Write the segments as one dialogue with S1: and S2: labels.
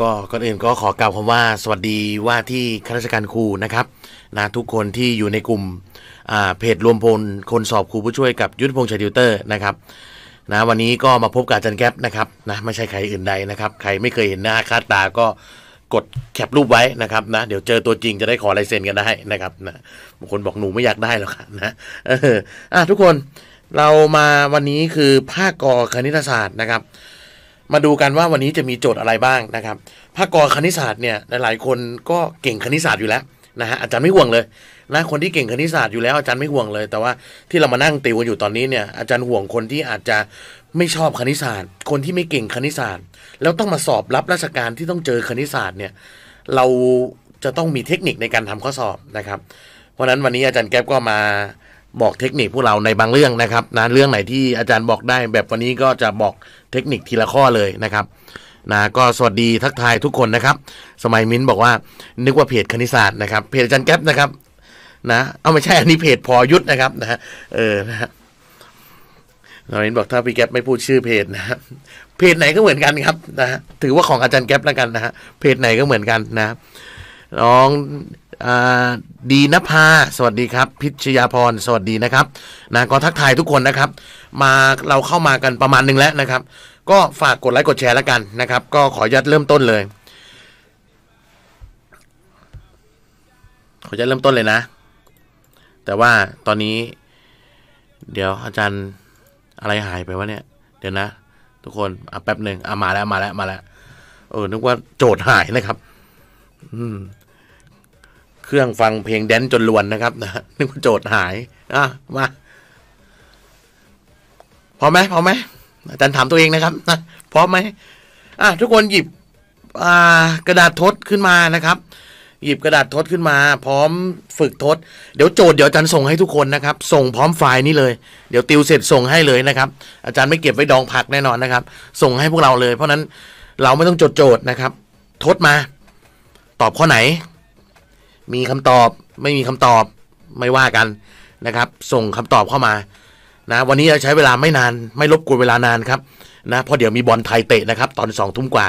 S1: ก็ก่อนอื่นก็ขอกล่าวคำว่าสวัสดีว่าที่ข้าราชการครูนะครับนะทุกคนที่อยู่ในกลุ่มเพจรวมพลคนสอบครูผู้ช่วยกับยุทธพงษ์ชัยดิวเตอร์นะครับนะวันนี้ก็มาพบกับอาจารย์แก๊ปนะครับนะไม่ใช่ใครอื่นใดนะครับใครไม่เคยเห็นหน้าคาตาก็กดแคปรูปไว้นะครับนะเดี๋ยวเจอตัวจริงจะได้ขอลายเซ็นกันได้นะครับนะบางคนบอกหนูไม่อยากได้หรอกนะเอออ่ะทุกคนเรามาวันนี้คือภาคกอคณิตศาสตร์นะครับมาดูกันว่าวันนี้จะมีโจทย์อะไรบ้างนะครับ ภาคกอคณิตศาสตร์เนี่ยหลายๆ คนก็เก่งคณิตศาสตร์อยู่แล้วนะฮะอาจารย์ไม่ห่วงเลยนะคนที่เก่งคณิตศาสตร์อยู่แล้วอาจารย์ไม่ห่วงเลย แต่ว่าที่เรามานั่งติวกันอยู่ตอนนี้เนี่ยอาจารย์ห่วงคนที่อาจจะไม่ชอบคณิตศาสตร์ คนที่ไม่เก่งคณิตศาสตร์ แล้วต้องมาสอบรับราชการที่ต้องเจอคณิตศาสตร์เนี่ยเราจะต้องมีเทคนิคในการทำข้อสอบนะครับ เพราะนั้นวันนี้อาจารย์แก๊ปก็มาบอกเทคนิคพวกเราในบางเรื่องนะครับนะเรื่องไหนที่อาจารย์บอกได้แบบวันนี้ก็จะบอกเทคนิคทีละข้อเลยนะครับ นะก็สวัสดีทักทายทุกคนนะครับ สมัยมิ้นบอกว่านึกว่าเพจคณิตศาสตร์นะครับเพจอาจารย์แก๊ปนะครับ นะเอาไม่ใช่อันนี้เพจพอยุทธนะครับ นะเออนะฮะสมัยมิ้นบอกถ้าพี่แก๊ปไม่พูดชื่อเพจนะ เพจไหนก็เหมือนกันครับ นะถือว่าของอาจารย์แก๊ปแล้วกันนะฮะเพจไหนก็เหมือนกันนะน้องดีนภาสวัสดีครับพิชยาพรสวัสดี นะครับนะก็ทักทายทุกคนนะครับมาเราเข้ามากันประมาณหนึ่งแล้วนะครับ ก็ฝากกด ไลค์กดแชร์แล้วกันนะครับ ก็ขอยัด เริ่มต้นเลย ขอยัดเริ่มต้นเลยนะ แต่ว่าตอนนี้ เดี๋ยวอาจารย์อะไรหายไปวะเนี่ย เดี๋ยวนะทุกคนอ่ะแป๊บหนึ่งอ่ะมาแล้วมาแล้วมาแล้วเออนึกว่า โจทย์หายนะครับ อืมเครื่องฟังเพลงแดนจนลวนนะครับนะนึกว่าโจทย์หายอ่ะมาพร้อมไหมพร้อมไหมอาจารย์ถามตัวเองนะครับนะพร้อมไหมอ่ะทุกคนหยิบอ่ากระดาษทดขึ้นมานะครับ หยิบกระดาษทดขึ้นมา พร้อมฝึกทด เดี๋ยวโจทย์เดี๋ยวอาจารย์ส่งให้ทุกคนนะครับ ส่งพร้อมไฟล์นี้เลยเดี๋ยวติวเสร็จส่งให้เลยนะครับอาจารย์ไม่เก็บไว้ดองผักแน่นอนนะครับ ส่งให้พวกเราเลย เพราะนั้นเราไม่ต้องจดโจทย์นะครับทดมา ตอบข้อไหนมีคำตอบไม่มีคำตอบไม่ว่ากันนะครับ ส่งคำตอบเข้ามานะวันนี้จะใช้เวลาไม่นาน ไม่ลบกวนเวลานานครับนะเพราะเดี๋ยวมีบอลไทยเตะนะครับตอนสองทุ่มกว่า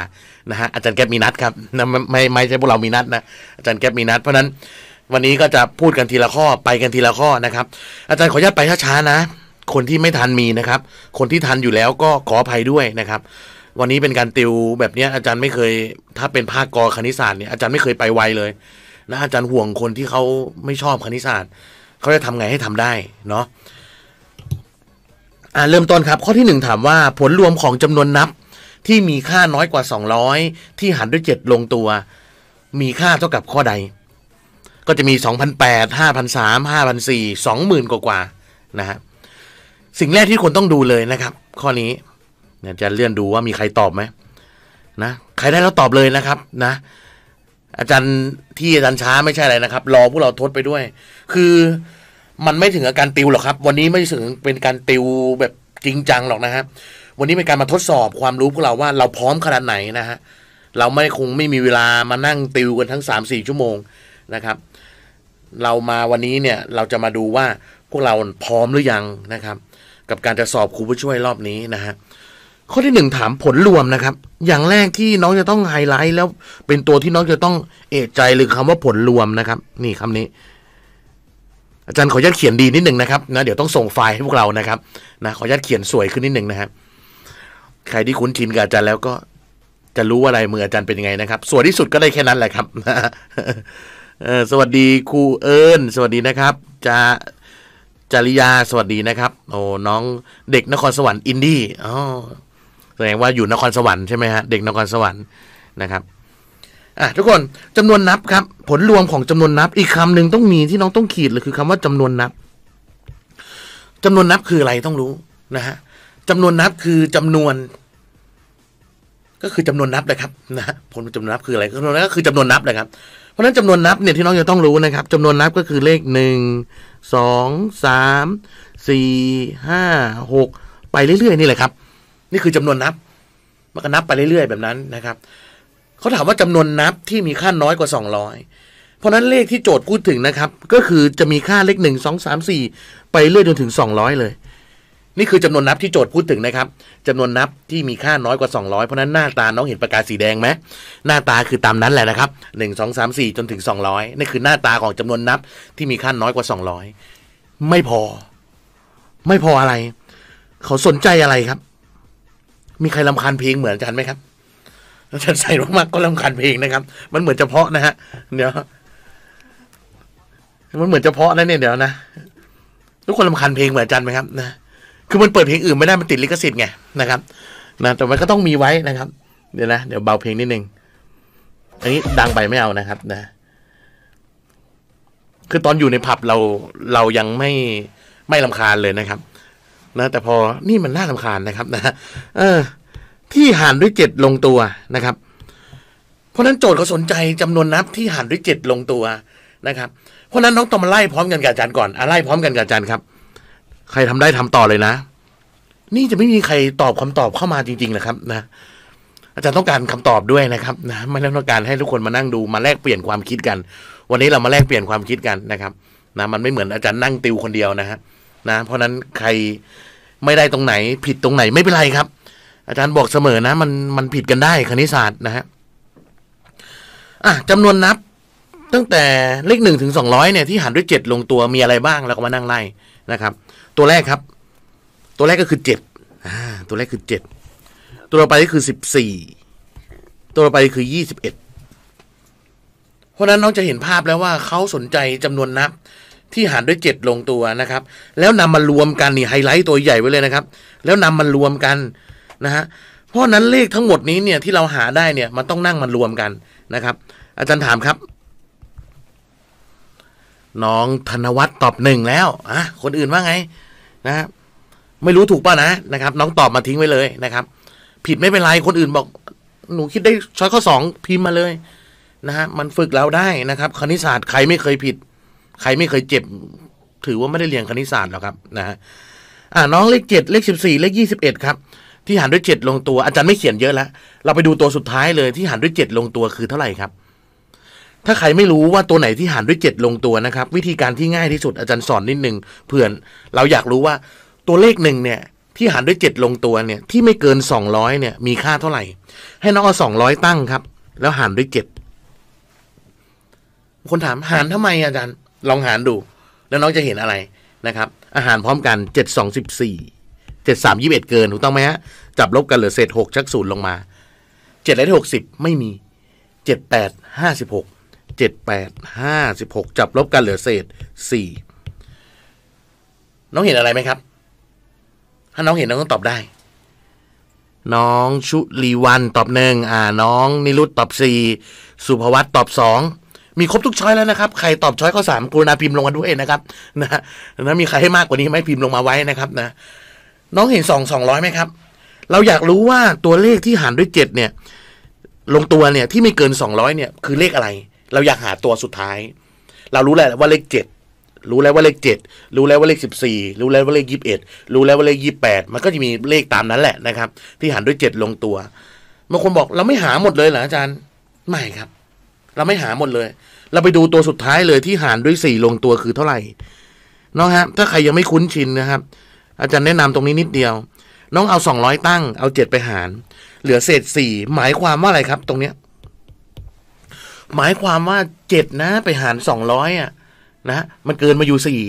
S1: นะฮะอาจารย์แก๊ปมีนัดครับนะไม่ไม่ใช่พวกเรา มีนัด นะอาจารย์แก๊ปมีนัด เพราะนั้นวันนี้ก็จะพูดกันทีละข้อไปกันทีละข้อนะครับ อาจารย์ขออนุญาตไปช้าๆนะ คนที่ไม่ทันมีนะครับ คนที่ทันอยู่แล้วก็ขออภัยด้วยนะครับ วันนี้เป็นการติวแบบนี้อาจารย์ไม่เคย ถ้าเป็นภาคกอคณิตศาสตร์เนี่ยอาจารย์ไม่เคยไปไวเลยและอาจารย์ห่วงคนที่เขาไม่ชอบคณิตศาสตร์ เขาจะทำไงให้ทำได้เนาะอ่าเริ่มต้นครับข้อที่หนึ่งถามว่าผลรวมของจำนวนนับที่มีค่าน้อยกว่า 200 ที่หารด้วย7ลงตัว มีค่าเท่ากับข้อใด ก็จะมี2,008 5,003 5,004 20,000 กว่ากว่านะฮะ สิ่งแรกที่คนต้องดูเลยนะครับข้อนี้เนี่ยจะเลื่อนดูว่ามีใครตอบไหมนะ ใครได้แล้วตอบเลยนะครับ นะอาจารย์ที่อาจารย์ช้าไม่ใช่อะไรนะครับ รอพวกเราทดไปด้วย คือมันไม่ถึงอาการติวหรอกครับ วันนี้ไม่ถึงเป็นการติวแบบจริงจังหรอกนะฮะวันนี้เป็นการมาทดสอบความรู้พวกเราว่าเราพร้อมขนาดไหนนะฮะเราไม่คงไม่มีเวลามานั่งติวกันทั้งสามสี่ชั่วโมงนะครับเรามาวันนี้เนี่ยเราจะมาดูว่าพวกเราพร้อมหรือยังนะครับ กับการจะสอบครูผู้ช่วยรอบนี้นะฮะข้อที่หนึ่งถามผลรวมนะครับ อย่างแรกที่น้องจะต้องไฮไลท์แล้ว เป็นตัวที่น้องจะต้องเอะใจหรือคำว่าผลรวมนะครับ นี่คำนี้ อาจารย์ขออนุญาตเขียนดีนิดหนึ่งนะครับนะเดี๋ยวต้องส่งไฟล์ให้พวกเรานะครับ นะขออนุญาตเขียนสวยขึ้นนิดหนึ่งนะครับ ใครที่คุ้นชินกับอาจารย์แล้วก็จะรู้ว่ารมืออาจารย์เป็นยังไงนะครับสวยที่สุดก็ได้แค่นั้นแหละครับสวัสดีครูเอิญสวัสดีนะครับจะจริยาสวัสดีนะครับโอ้น้องเด็กนครสวรรค์อินดี้อ๋อแสดงว่าอยู่นครสวรรค์ใช่ไหมฮะ เด็กนครสวรรค์นะครับอ่ะทุกคนจำนวนนับครับ ผลรวมของจำนวนนับอีกคำนึงต้องมีที่น้องต้องขีดเลยคือ คำว่า จำนวนนับ จำนวนนับคืออะไรต้องรู้นะฮะจำนวนนับคือจำนวน ก็คือจำนวนนับเลยครับนะผลจำนวนนับคืออะไรจำนวนนับก็คือจำนวนนับเลยครับ เพราะฉะนั้นจำนวนนับเนี่ยที่น้องจะต้องรู้นะครับ จำนวนนับก็คือเลขหนึ่งสองสามสี่ห้าหกไปเรื่อยๆ นี่แหละครับนี่คือจำนวนนับมันก็นับไปเรื่อยๆแบบนั้นนะครับเขาถามว่าจำนวนนับที่มีค่าน้อยกว่า 200 เพราะนั้นเลขที่โจทย์พูดถึงนะครับ ก็คือจะมีค่าเลขหนึ่งสองสามสี่ไปเรื่อยจนถึง 200 เลย นี่คือจำนวนนับที่โจทย์พูดถึงนะครับจำนวนนับที่มีค่าน้อยกว่า 200 เพราะนั้นหน้าตาน้องเห็นประกาศสีแดงไหมหน้าตาคือตามนั้นแหละนะครับหนึ่งงสามสี่จนถึง200 นี่คือหน้าตาของจำนวนนับที่มีค่าน้อยกว่า 200 ไม่พอ ไม่พออะไร เขาสนใจอะไรครับมีใครลำคาญเพลงเหมือนอาจารย์ไหมครับอาจารย์ใส่มากๆก็ลำคาญเพลงนะครับ มันเหมือนเฉพาะนะฮะ เดี๋ยว มันเหมือนเฉพาะนะเนี่ย เดี๋ยวนะ ทุกคนลำคาญเพลงเหมือนอาจารย์ไหมครับ นะ คือมันเปิดเพลงอื่นไม่ได้ มันติดลิขสิทธิ์ไง นะครับ นะ แต่มันก็ต้องมีไว้นะครับ เดี๋ยวนะ เดี๋ยวเบาเพลงนิดนึง อันนี้ดังไปไม่เอานะครับ นะ คือตอนอยู่ในผับเราเรายังไม่ไม่ลำคาญเลยนะครับนะแต่พอ นี่มันน่าํำคาญนะครับ นะเออที่หารด้วยเจ็ดลงตัวนะครับ เพราะนั้นโจทย์เขาสนใจจำนวนนับที่หารด้วยเจ็ดลงตัวนะครับ เพราะนั้นน้องต้องมาไล่พร้อมกันกับอาจารย์ก่อนอะไล่พร้อมกันกับอาจารย์ครับ ใครทำได้ทำต่อเลยนะ นี่จะไม่มีใครตอบคำตอบเข้ามาจริงๆนะครับ นะ อาจารย์ต้องการคำตอบด้วยนะครับนะไม่ต้องการให้ทุกคนมานั่งดูมาแลกเปลี่ยนความคิดกัน วันนี้เรามาแลกเปลี่ยนความคิดกันนะครับ นะมันไม่เหมือนอาจารย์นั่งติวคนเดียวนะฮะนะเพราะนั้นใครไม่ได้ตรงไหนผิดตรงไหนไม่เป็นไรครับ อาจารย์บอกเสมอนะ มันมันผิดกันได้คณิตศาสตร์นะฮะอ่ะจำนวนนับตั้งแต่เลขหนึ่งถึงสองร้อยเนี่ย ที่หารด้วยเจ็ดลงตัวมีอะไรบ้างเราก็มานั่งไล่นะครับ ตัวแรกครับ ตัวแรกก็คือเจ็ดตัวแรกคือเจ็ดตัวต่อไปก็คือสิบสี่ตัวต่อไปคือยี่สิบเอ็ดเพราะนั้นน้องจะเห็นภาพแล้วว่าเขาสนใจจำนวนนับที่หารด้วย7ลงตัวนะครับ แล้วนำมารวมกันนี่ไฮไลท์ตัวใหญ่ไว้เลยนะครับ แล้วนำมารวมกันนะฮะเพราะนั้นเลขทั้งหมดนี้เนี่ยที่เราหาได้เนี่ยมันต้องนั่งมันรวมกันนะครับ อาจารย์ถามครับ น้องธนวัฒน์ตอบหนึ่งแล้วอ่ะคนอื่นว่าไงนะไม่รู้ถูกป่ะนะนะครับ น้องตอบมาทิ้งไว้เลยนะครับ ผิดไม่เป็นไรคนอื่นบอก หนูคิดได้ช้อยข้อสองพิมพ์มาเลยนะฮะมันฝึกแล้วได้นะครับ คณิตศาสตร์ใครไม่เคยผิดใครไม่เคยเจ็บ ถือว่าไม่ได้เรียนคณิตศาสตร์หรอกครับนะฮะอ่าน้องเลขเจ็ด เลขสิบสี่เลขยี่สิบเอ็ดครับ ที่หารด้วยเจ็ดลงตัวอาจารย์ไม่เขียนเยอะแล้วเราไปดูตัวสุดท้ายเลยที่หารด้วยเจ็ดลงตัวคือเท่าไหร่ครับ ถ้าใครไม่รู้ว่าตัวไหนที่หารด้วยเจ็ดลงตัวนะครับ วิธีการที่ง่ายที่สุดอาจารย์สอนนิดนึงเผื่อนเราอยากรู้ว่าตัวเลขหนึ่งเนี่ย ที่หารด้วยเจ็ดลงตัวเนี่ย ที่ไม่เกินสองร้อยเนี่ยมีค่าเท่าไหร่ให้น้องเอาสองร้อยตั้งครับ แล้วหารด้วยเจ็ดคนถามหารทำไมอาจารย์ลองหารดู แล้วน้องจะเห็นอะไรนะครับ อาหารพร้อมกันเจ็ดสองสิบสี่เจ็ดสามยี่สิบเอ็ดเกินถูกต้องไหมฮะจับลบกันเหลือเศษหกชักศูนย์ลงมาเจ็ดร้อยหกสิบไม่มีเจ็ดแปดห้าสิบหกเจ็ดแปดห้าสิบหกจับลบกันเหลือเศษสี่น้องเห็นอะไรไหมครับ ถ้าน้องเห็นน้องต้องตอบได้ น้องชุลีวัน ตอบหนึ่งอ่าน้อง นิรุตตอบสี่สุภวัตตอบสองมีครบทุกช้อยแล้วนะครับใครตอบช้อยข้อสามกรุณาพิมพ์ลงมาด้วยนะครับ นะนะมีใครให้มากกว่านี้ไหมพิมพ์ลงมาไว้นะครับนะน้องเห็นสองสองร้อยไหมครับ เราอยากรู้ว่าตัวเลขที่หารด้วยเจ็ดเนี่ยลงตัวเนี่ยที่ไม่เกินสองร้อยเนี่ยคือเลขอะไร เราอยากหาตัวสุดท้าย เรารู้แล้วว่าเลขเจ็ดรู้แล้วว่าเลขเจ็ดรู้แล้วว่าเลขสิบสี่รู้แล้วว่าเลขยี่สิบเอ็ดรู้แล้วว่าเลขยี่สิบแปดมันก็จะมีเลขตามนั้นแหละนะครับ ที่หารด้วยเจ็ดลงตัวบางคนบอกเราไม่หาหมดเลยเหรออาจารย์ไม่ครับเราไม่หาหมดเลย เราไปดูตัวสุดท้ายเลยที่หารด้วยสี่ลงตัวคือเท่าไหร่ น้องฮะถ้าใครยังไม่คุ้นชินนะครับ อาจารย์แนะนำตรงนี้นิดเดียว น้องเอาสองร้อยตั้ง เอาเจ็ดไปหาร เหลือเศษสี่หมายความว่าอะไรครับ ตรงเนี้ย หมายความว่าเจ็ดนะไปหารสองร้อยอ่ะ นะมันเกินมาอยู่สี่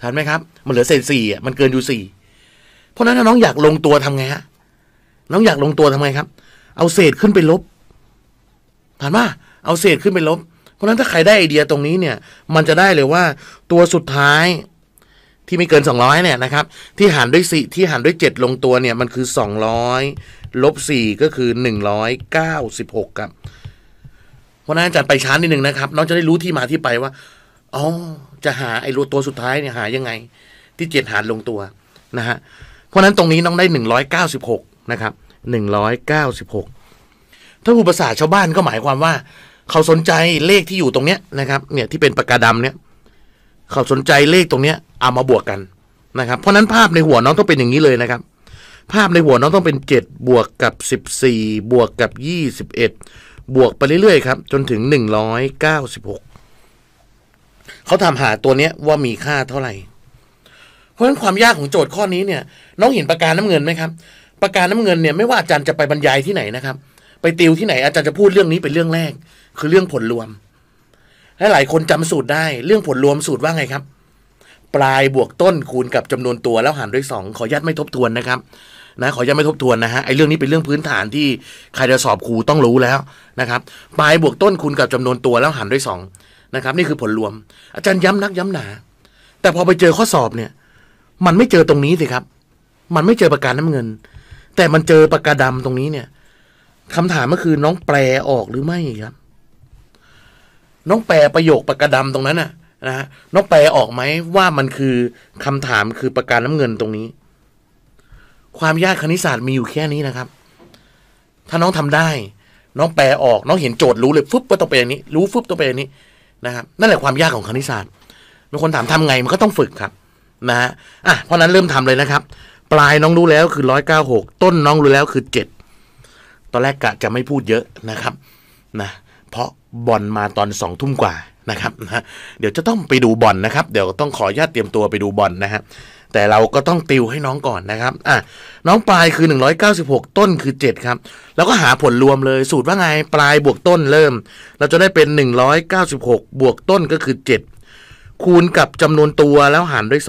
S1: ทันไหมครับ มันเหลือเศษสี่อ่ะมันเกินอยู่สี่เพราะนั้นถ้าน้องอยากลงตัวทำไงฮะน้องอยากลงตัวทำไงครับ เอาเศษขึ้นไปลบทันไ่มเอาเศษขึ้นไปลบ เพราะฉะนั้นถ้าใครได้ไอเดียตรงนี้เนี่ย มันจะได้เลยว่าตัวสุดท้ายที่ไม่เกิน 200เนี่ยนะครับที่หารด้วยสี่ที่หารด้วย7ลงตัวเนี่ยมันคือ 200ลบ4ก็คือ 196ครับ เพราะนั้นอาจารย์ไปช้านิดหนึ่งนะครับน้องจะได้รู้ที่มาที่ไปว่าอ๋อจะหาไอ้รูตัวสุดท้ายเนี่ยหายังไงที่ 7 หารลงตัวนะฮะเพราะนั้นตรงนี้น้องได้ 196นะครับ196ถ้าผู้ภาษาชาวบ้านก็หมายความว่าเขาสนใจเลขที่อยู่ตรงเนี้ยนะครับเนี่ยที่เป็นปากกาดำเนี่ยเขาสนใจเลขตรงเนี้ย เอามาบวกกันนะครับเพราะนั้นภาพในหัวน้องต้องเป็นอย่างนี้เลยนะครับ ภาพในหัวน้องต้องเป็นเจ็ดบวกกับสิบสี่บวกกับยี่สิบเอ็ดบวกไปเรื่อยๆครับจนถึงหนึ่งร้อยเกขาำหาตัวเนี้ยว่ามีค่าเท่าไหร่ เพราะฉะนั้นความยากของโจทย์ข้อนี้เนี่ย น้องเห็นปากกาน้ำเงินไหมครับปากกาน้ำเงินเนี่ยไม่ว่าอาจารย์จะไปบรรยายที่ไหนนะครับ ไปติวที่ไหนอาจารย์จะพูดเรื่องนี้เป็นเรื่องแรกคือเรื่องผลรวมและหลายคนจำสูตรได้ เรื่องผลรวมสูตรว่าไงครับ ปลายบวกต้นคูณกับจำนวนตัวแล้วหารด้วย2ขอยัดไม่ทบทวนนะครับนะขอยัดไม่ทบทวนนะฮะไอ้เรื่องนี้เป็นเรื่องพื้นฐานที่ใครจะสอบครูต้องรู้แล้วนะครับ ปลายบวกต้นคูณกับจำนวนตัวแล้วหารด้วย2นะครับ นี่คือผลรวม อาจารย์ย้ำนักย้ำหนา แต่พอไปเจอข้อสอบเนี่ย มันไม่เจอตรงนี้สิครับ มันไม่เจอประการน้ำเงิน แต่มันเจอประกาดำตรงนี้เนี่ย คำถามก็คือน้องแปลออกหรือไม่ครับน้องแปลประโยคปรกกระดำตรงนั้นน่ะนะฮะน้องแปลออกไหมว่ามันคือคำถามคือประการน้ำเงินตรงนี้ ความยากคณิตศาสตร์มีอยู่แค่นี้นะครับ ถ้าน้องทำได้ น้องแปลออกน้องเห็นโจทย์รู้เลยฟึบว่าต้องเป็นอย่างนี้ รู้ฟึบต้องเป็นอย่างนี้ นะครับนั่นแหละความยากของคณิตศาสตร์มีคนถามทำไงมันก็ต้องฝึกครับ นะฮะอ่ะเพราะนั้นเริ่มทำเลยนะครับ ปลายน้องรู้แล้วคือร้อยเก้าหกต้นน้องรู้แล้วคือเจ็ดตอนแรกกะจะไม่พูดเยอะนะครับ นะเพราะบอลมาตอนสองทุ่มกว่านะครับนะเดี๋ยวจะต้องไปดูบอลนะครับ เดี๋ยวต้องขอญาตเตรียมตัวไปดูบอลนนะฮะแต่เราก็ต้องติวให้น้องก่อนนะครับอ่ะน้องปลายคือ196ต้นคือ 7 ครับ แล้วก็หาผลรวมเลย สูตรว่าไงปลายบวกต้นเริ่ม เราจะได้เป็น 196 บวกต้นก็คือ 7 คูณกับจำนวนตัวแล้วหารด้วย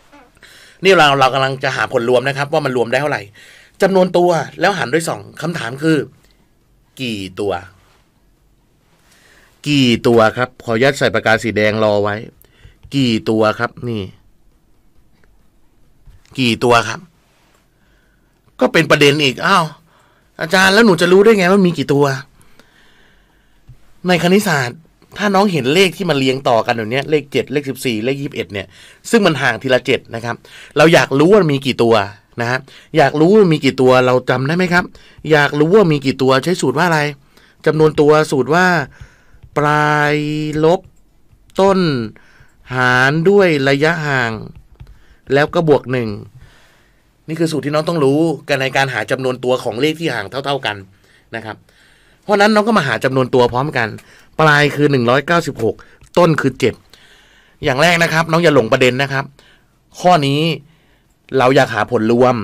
S1: 2นี่เราเรากำลังจะหาผลรวมนะครับ ว่ามันรวมได้เท่าไหร่จำนวนตัวแล้วหารด้วย 2 คำถามคือกี่ตัวกี่ตัว ครับขอยัดใส่ปากกาสีแดงรอไว้ กี่ตัวครับนี่ กี่ตัวครับ ก็เป็นประเด็นอีกอ้าวอาจารย์แล้วหนูจะรู้ได้ไง ว่า มีกี่ตัว ในคณิตศาสตร์ ถ้าน้องเห็นเลขที่มันเรียงต่อกันอยู่เนี้ยเลขเจ็ดเลขสิบสี่เลขยี่บเอ็ดเนี่ย ซึ่งมัน ห่างทีละเจ็ดนะครับ เราอยากรู้ว่ามีกี่ตัวนะฮะอยากรู้ว่ามีกี่ตัวเราจำได้ไหมครับ อยากรู้ว่ามีกี่ตัวใช้สูตรว่าอะไร จำนวนตัวสูตรว่าปลายลบต้น หารด้วยระยะห่าง แล้วก็บวกหนึ่งนี่คือสูตรที่น้องต้องรู้กันในการหาจำนวนตัวของเลขที่ห่างเท่าๆกันนะครับ เพราะนั้นน้องก็มาหาจำนวนตัวพร้อมกันปลายคือหนึ่งร้้อยเกาสิบหกต้นคือเจ็ดอย่างแรกนะครับ น้องอย่าหลงประเด็นนะครับ ข้อนี้เราอยากหาผลรวม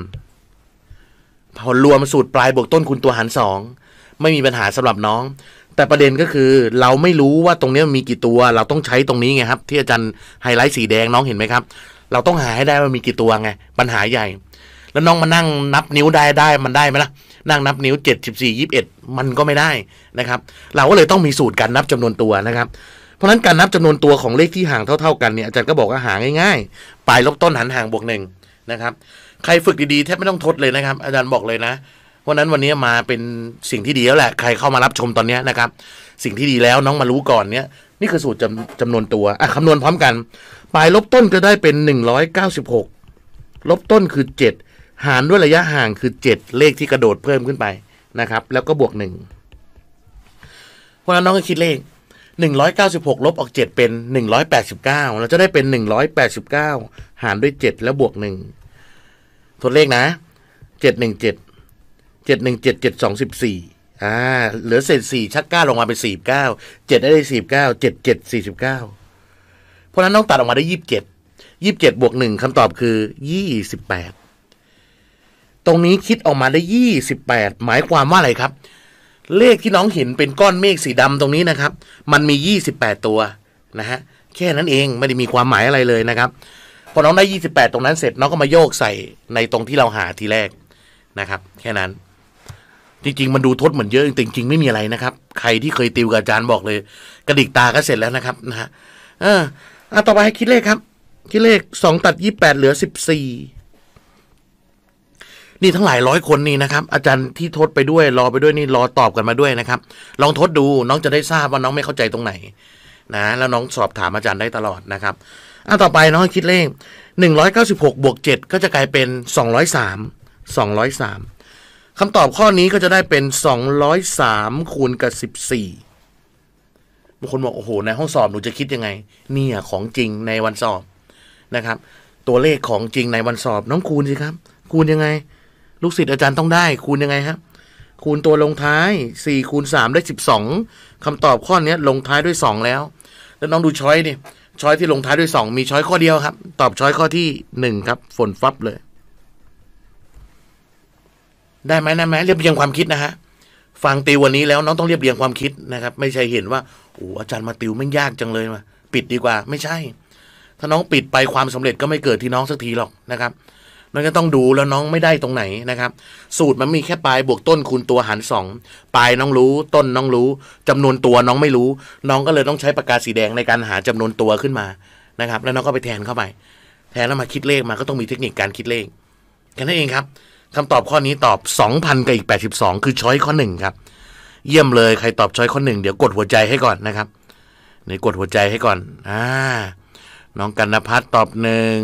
S1: ผลรวมสูตรปลายบวกต้นคูณตัวหารสองไม่มีปัญหาสำหรับน้องแต่ประเด็นก็คือเราไม่รู้ว่าตรงนี้มีกี่ตัวเราต้องใช้ตรงนี้ไงครับที่อาจารย์ไฮไลท์สีแดงน้องเห็นไหมครับ เราต้องหาให้ได้ว่ามีกี่ตัวไง ปัญหาใหญ่ แล้วน้องมานั่งนับนิ้วได้ได้มันได้ไหมล่ะนั่งนับนิ้ว7 14 21 มันก็ไม่ได้นะครับเราก็เลยต้องมีสูตรการนับจำนวนตัวนะครับ เพราะนั้นการนับจำนวนตัวของเลขที่ห่างเท่าๆ กันเนี่ยอาจารย์ก็บอกว่าหาง่ายๆปลายลบต้นหันห่างบวกหนึ่งนะครับ ใครฝึกดีๆแทบไม่ต้องทดเลยนะครับอาจารย์บอกเลยนะราะนั้นวันนี้มาเป็นสิ่งที่ดีแล้วแหละ ใครเข้ามารับชมตอนนี้นะครับ สิ่งที่ดีแล้วน้องมารู้ก่อนเนี้ยนี่คือสูตรจำจำนวนตัวอ่ะคำนวณพร้อมกัน ปลายลบต้นก็ได้เป็น196 ลบต้นคือ 7 หารด้วยระยะห่างคือ 7 เลขที่กระโดดเพิ่มขึ้นไปนะครับ แล้วก็บวก1เพราะนั้นน้องก็คิดเลข 196 ลบออก 7 เป็น 189เราจะได้เป็น 189 หารด้วย 7 แล้วบวก1ทดเลขนะ 717เจ็ดหนึ่งเจ็ดเจ็ดสองสิบสี่อ่า เหลือเศษสี่ชักเก้าลงมาเป็นสี่เก้า เจ็ดได้สี่เก้า เจ็ดเจ็ดสี่สิบเก้าเพราะนั้นต้องตัดออกมาได้ยี่สิบเจ็ดยี่สิบเจ็ดบวกหนึ่งคำตอบคือยี่สิบแปด ตรงนี้คิดออกมาได้ยี่สิบแปดหมายความว่าอะไรครับ เลขที่น้องเห็นเป็นก้อนเมฆสีดำตรงนี้นะครับ มันมียี่สิบแปดตัวนะฮะ แค่นั้นเองไม่ได้มีความหมายอะไรเลยนะครับ พอน้องได้ยี่สิบแปดตรงนั้นเสร็จน้องก็มาโยกใส่ในตรงที่เราหาทีแรกนะครับ แค่นั้นจริงๆมันดูทดเหมือนเยอะจริงๆไม่มีอะไรนะครับ ใครที่เคยติวกับอาจารย์บอกเลย กระดิกตาก็เสร็จแล้วนะครับนะฮะออ่าต่อไปให้คิดเลขครับ คิดเลขสองตัดยี่แปดเหลือสิบสี่นี่ทั้งหลายร้อยคนนี่นะครับ อาจารย์ที่ทดไปด้วยรอไปด้วยนี่รอตอบกันมาด้วยนะครับ ลองทดดูน้องจะได้ทราบว่าน้องไม่เข้าใจตรงไหน นะ แล้วน้องสอบถามอาจารย์ได้ตลอดนะครับ อ่ะต่อไปน้องคิดเลขหนึ่งร้อยเก้าสิบหกบวกเจ็ดก็จะกลายเป็นสองร้อยสามสองร้อยสามคำตอบข้อนี้ก็จะได้เป็น 203คูณกับ14บางคนบอกโอ้โห ในห้องสอบ หนูจะคิดยังไง เนี่ย ของจริงในวันสอบนะครับ ตัวเลขของจริงในวันสอบ น้องคูณสิครับ คูณยังไง ลูกศิษย์อาจารย์ต้องได้ คูณยังไงครับ คูณตัวลงท้าย 4 คูณ 3 ได้ 12 คำตอบข้อนี้ลงท้ายด้วย 2 แล้ว แล้วน้องดูช้อยนี่ช้อยที่ลงท้ายด้วย 2 มีช้อยข้อเดียวครับตอบช้อยข้อที่ 1 ครับ ฝนฟับเลยได้ไหมนะแม่เรียบเรียงความคิดนะฮะฟังติววันนี้แล้วน้องต้องเรียบเรียงความคิดนะครับ ไม่ใช่เห็นว่าโอ้อาจารย์มาติวไม่ยากจังเลยมาปิดดีกว่าไม่ใช่ ถ้าน้องปิดไปความสำเร็จก็ไม่เกิดที่น้องสักทีหรอกนะครับน้องก็ต้องดูแล้วน้องไม่ได้ตรงไหนนะครับ สูตรมันมีแค่ปลายบวกต้นคูณตัวหารสองปลายน้องรู้ต้นน้องรู้ จำนวนตัวน้องไม่รู้ น้องก็เลยต้องใช้ปากกาสีแดงในการหาจำนวนตัวขึ้นมานะครับ แล้วน้องก็ไปแทนเข้าไปแทนแล้วมาคิดเลขมาก็ต้องมีเทคนิคการคิดเลขแค่นั้นเองครับคำตอบข้อนี้ตอบ2,000กับอีก82คือช้อยข้อหนึ่งครับ เยี่ยมเลยใครตอบช้อยข้อหนึ่งเดี๋ยวกดหัวใจให้ก่อนนะครับในีกดหัวใจให้ก่อน อ่า น้องกันนภัสตอบหนึ่ง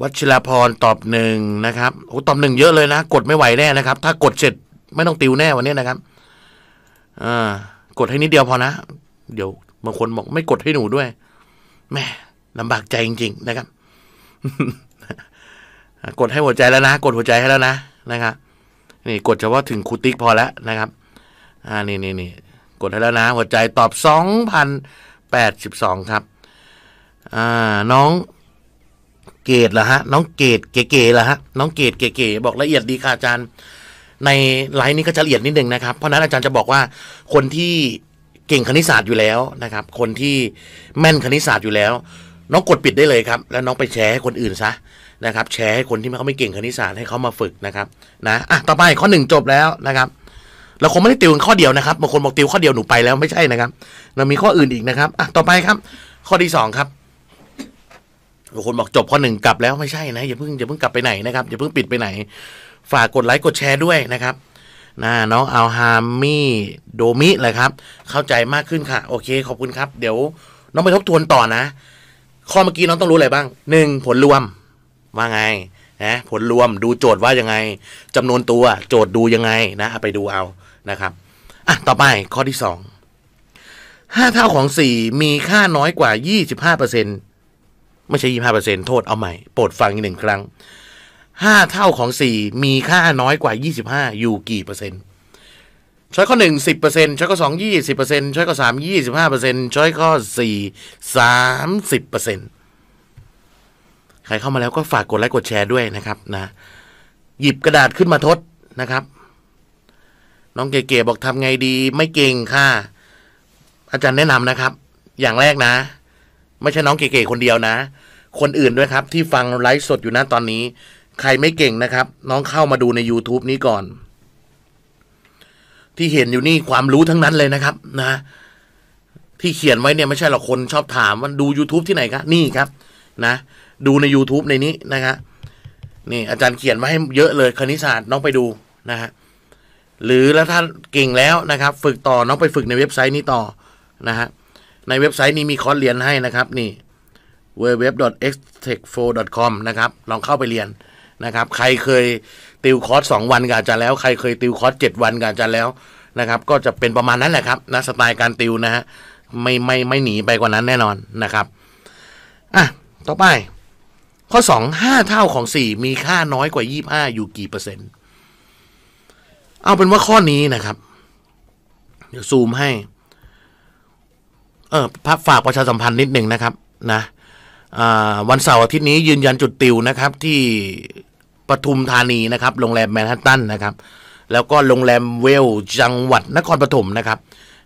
S1: วัชิราพรตอบหนึ่งนะครับโอ้ตอบหนึ่งเยอะเลยนะกดไม่ไหวแน่นะครับ ถ้า กดเสร็จไม่ต้องติวแน่วันนี้นะครับอ่ากดให้นิดเดียวพอนะเดี๋ยว บางคนบอกไม่กดให้หนูด้วยแม่ลำบากใจจริงๆ นะครับกดให้หัวใจแล้วนะกดหัวใจให้แล้วนะนะครับนี่กดเฉพาะถึงคูติกพอแล้วนะครับ อ่านี่นี่นี่กดให้แล้วนะ หัวใจตอบสองพันแปดสิบสองครับอ่าน้องเกตเหรอฮะ น้องเกตเก๋ๆเหรอฮะน้องเกตเก๋ๆบอกละเอียดดีค่ะอาจารย์ ในไลน์นี้ก็จะละเอียดนิดนึงนะครับ เพราะนั้นอาจารย์จะบอกว่าคนที่เก่งคณิตศาสตร์อยู่แล้วนะครับ คนที่แม่นคณิตศาสตร์อยู่แล้ว น้องกดปิดได้เลยครับ แล้วน้องไปแชร์ให้คนอื่นซะนะครับแชร์ให้คนที่เขาไม่เก่งคณิตศาสตร์ให้เขามาฝึกนะครับ นะ อ่ะต่อไปข้อหนึ่งจบแล้วนะครับ เราคงไม่ได้ติวข้อเดียวนะครับบางคนบอกติวข้อเดียวหนูไปแล้วไม่ใช่นะครับ เรามีข้ออื่นอีกนะครับ อ่ะต่อไปครับ ข้อที่สองครับบางคนบอกจบข้อหนึ่งกลับแล้วไม่ใช่นะอย่าเพิ่งอย่าเพิ่งกลับไปไหนนะครับอย่าเพิ่งปิดไปไหน ฝากกดไลค์กดแชร์ด้วยนะครับนะน้องอัลฮามี่โดมิเลยครับเข้าใจมากขึ้นค่ะ โอเคขอบคุณครับเดี๋ยวน้องไปทบทวนต่อนะ ข้อเมื่อกี้น้องต้องรู้อะไรบ้างหนึ่งผลรวมว่าไงนะผลรวมดูโจทย์ว่ายังไง จำนวนตัวโจทย์ดูยังไงนะ ไปดูเอา นะครับอ่ะต่อไปข้อที่สองห้าเท่าของสี่มีค่าน้อยกว่ายี่สิบห้าเปอร์เซ็นตไม่ใช่ยี่ห้าเปอร์เซ็นโทษเอาใหม่ โปรดฟังอีกหนึ่งครั้งห้าเท่าของสี่มีค่าน้อยกว่ายี่สิบห้าอยู่กี่เปอร์เซ็นต์ ช้อยข้อหนึ่งสิบเปอร์เซ็นช้อยข้อสองยี่สิบเปอร์เซ็นช้อยข้อสามยี่สิบห้าเปอร์เซ็นช้อยข้อสี่สามสิบเปอร์เซ็นต์ครเข้ามาแล้วก็ฝากกดไลค์กดแชร์ด้วยนะครับ นะ หยิบกระดาษขึ้นมาทดนะครับ น้องเก๋ๆบอกทำไงดี ไม่เก่งค่ะอาจารย์แนะนำนะครับ อย่างแรกนะ ไม่ใช่น้องเก๋ๆคนเดียวนะ คนอื่นด้วยครับ ที่ฟังไลฟ์สดอยู่นะตอนนี้ ใครไม่เก่งนะครับ น้องเข้ามาดูใน YouTube นี้ก่อน ที่เห็นอยู่นี่ความรู้ทั้งนั้นเลยนะครับ นะ ที่เขียนไว้เนี่ยไม่ใช่หรอกคนชอบถามว่าดู YouTube ที่ไหนครับนี่ครับ นะดูใน YouTube ในนี้นะครนี่อาจารย์เขียนมาให้เยอะเลยคณิตศาสตร์ น้องไปดูนะฮะหรือแล้วถ้าเก่งแล้วนะครับ ฝึกต่อ น้องไปฝึกในเว็บไซต์นี้ต่อนะฮะในเว็บไซต์นี้มีคอร์สเรียนให้นะครับนี่ www.xtech4.com นะครับลองเข้าไปเรียนนะครับ ใครเคยติวคอร์สสวันกับอาจารย์แล้ว ใครเคยติวคอร์ส7วันกับอาจารย์แล้วนะครับ ก็จะเป็นประมาณนั้นแหละครับนะสไตล์การติวนะฮะไม่ไม่ไม่หนีไปกว่านั้นแน่นอนนะครับอ่ะต่อไปข้อสองห้าเท่าของสี่มีค่าน้อยกว่ายี่ห้าอยู่กี่เปอร์เซ็นต์เอาเป็นว่าข้อนี้นะครับเดี๋ยวซูมให้เออพฝากประชาสัมพันธ์นิดหนึ่งนะครับนะวันเสาร์อาทิตย์นี้ยืนยันจุดติวนะครับ ที่ปทุมธานีนะครับโรงแรมแมนฮัตตันนะครับ แล้วก็โรงแรมเวลจังหวัดนครปฐมนะครับ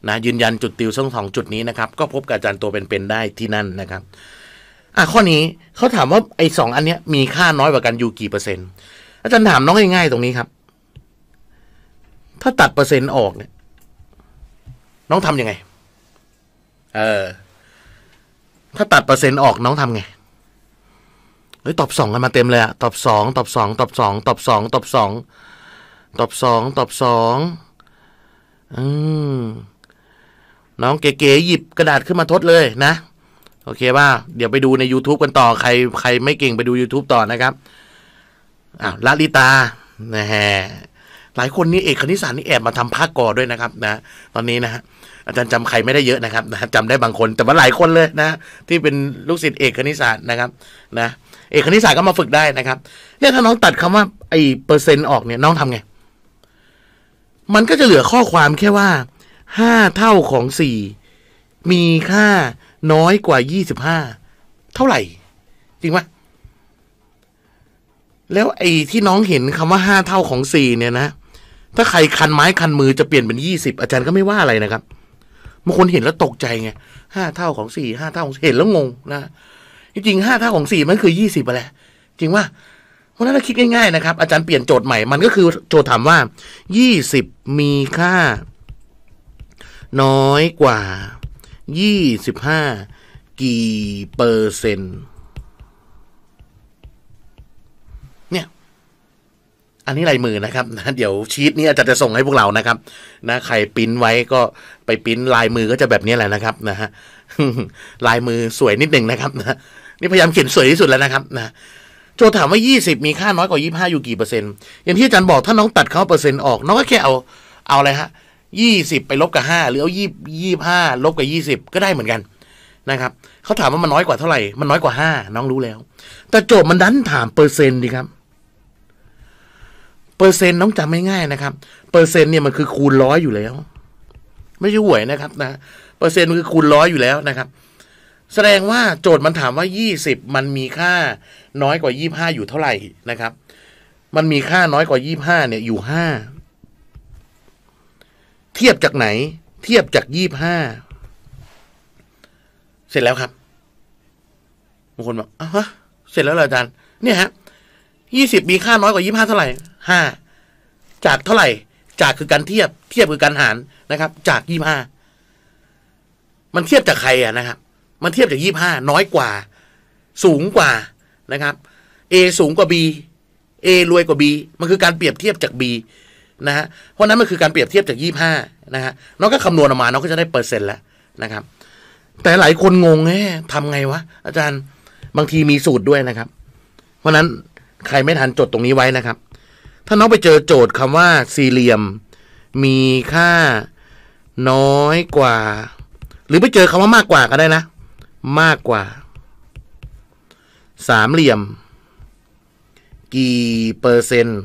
S1: นะยืนยันจุดติวทั้งสองจุดนี้นะครับ ก็พบกับอาจารย์ตัวเป็นๆได้ที่นั่นนะครับอ่ะข้อนี้เขาถามว่าไอ้สองอันเนี้ยมีค่าน้อยกว่ากันอยู่กี่เปอร์เซ็นต์อาจารย์ถามน้องง่ายๆตรงนี้ครับ ถ้าตัดเปอร์เซ็นต์ออกเนี่ย น้องทํำยังไงเออถ้าตัดเปอร์เซ็นต์ออกน้องทำไงเฮ้ยตอบสองกันมาเต็มเลยอะตอบสองตอบสองตอบสองตอบสองตอบสองตอบสองตอบสองอืมน้องเก๋ๆหยิบกระดาษขึ้นมาทดเลยนะโอเคป่ะเดี๋ยวไปดูใน YouTube กันต่อใครใครไม่เก่งไปดู YouTube ต่อนะครับอ้าวลาลิตานะฮะหลายคนนี่เอกคณิตศาสตร์นี่แอบมาทำภาคกอด้วยนะครับ นะ ตอนนี้นะฮะอาจารย์จำใครไม่ได้เยอะนะครับนะจำได้บางคน แต่ว่าหลายคนเลยนะที่เป็นลูกศิษย์เอกคณิตศาสตร์นะครับ นะเอกคณิตศาสตร์ก็มาฝึกได้นะครับ เนี่ยถ้าน้องตัดคำว่าไอ้เปอร์เซ็นต์ออกเนี่ยน้องทำไง มันก็จะเหลือข้อความแค่ว่าห้าเท่าของสี่มีค่าน้อยกว่า ยี่สิบห้า เท่าไหร่ จริงปะแล้วไอ้ที่น้องเห็นคำว่าห้าเท่าของสี่เนี่ยนะ ถ้าใครคันไม้คันมือจะเปลี่ยนเป็นยี่สิบอาจารย์ก็ไม่ว่าอะไรนะครับบางคนเห็นแล้วตกใจไงห้าเท่าของสี่ห้าเท่าของเห็นแล้วงงนะ จริงห้าเท่าของสี่มันคือยี่สิบไปแหละจริงว่า เพราะนั้นเราคิดง่ายๆนะครับอาจารย์เปลี่ยนโจทย์ใหม่ มันก็คือ โจทย์ถามว่า ยี่สิบมีค่าน้อยกว่ายี่สิบห้ากี่เปอร์เซ็นต์เนี่ย อันนี้ลายมือนะครับนะเดี๋ยวชีตนี้อาจารย์จะส่งให้พวกเรานะครับ นะใครปิ้นไว้ก็ไปปิ้นลายมือก็จะแบบนี้แหละนะครับ นะฮะลายมือสวยนิดหนึ่งนะครับนะนี่พยายามเขียนสวยที่สุดแล้วนะครับนะโจถามว่า20มีค่าน้อยกว่า25อยู่กี่เปอร์เซ็นต์อย่างที่อาจารย์บอกถ้าน้องตัดเข้าเปอร์เซ็นต์ออกน้องก็แค่เอาเอาอะไรฮะยี่สิบไปลบกับห้าหรือเอายี่ยี่ห้าลบกับยี่สิบก็ได้เหมือนกันนะครับเขาถามว่ามันน้อยกว่าเท่าไหร่มันน้อยกว่าห้าน้องรู้แล้ว แต่โจทย์มันดันถามเปอร์เซ็นต์ดีครับ เปอร์เซ็นต์น้องจำไม่ง่ายนะครับเปอร์เซ็นต์เนี่ยมันคือคูณร้อยอยู่แล้ว ไม่ใช่หวยนะครับ นะเปอร์เซ็นต์มันคือคูณร้อยอยู่แล้วนะครับ แสดงว่าโจทย์มันถามว่ายี่สิบมันมีค่าน้อยกว่ายี่ห้าอยู่เท่าไหร่นะครับ มันมีค่าน้อยกว่ายี่ห้าเนี่ยอยู่ห้าเทียบจากไหน เทียบจากยี่บห้า เสร็จแล้วครับ บางคนบอกอ้าวเสร็จแล้วเหรออาจารย์ เนี่ยฮะยี่สิบมีค่าน้อยกว่ายี่ห้าเท่าไหร่ห้า จากเท่าไหร่ จากคือการเทียบ เทียบคือการหารนะครับ จากยี่ห้า มันเทียบจากใครอะนะครับ มันเทียบจากยี่ห้า น้อยกว่า สูงกว่า นะครับ A สูงกว่า B A รวยกว่า B มันคือการเปรียบเทียบจาก B นะฮะ เพราะนั้นมันคือการเปรียบเทียบจากยี่ห้านะฮะ น้องก็คำนวณออกมาน้องก็จะได้เปอร์เซ็นต์แล้วนะครับ แต่หลายคนงงแง่ทำไงวะอาจารย์ บางทีมีสูตรด้วยนะครับ เพราะนั้นใครไม่ทันจดตรงนี้ไว้นะครับ ถ้าน้องไปเจอโจทย์คำว่าสี่เหลี่ยม มีค่าน้อยกว่า หรือไปเจอคำว่ามากกว่าก็ได้นะ มากกว่า สามเหลี่ยม กี่เปอร์เซ็นต์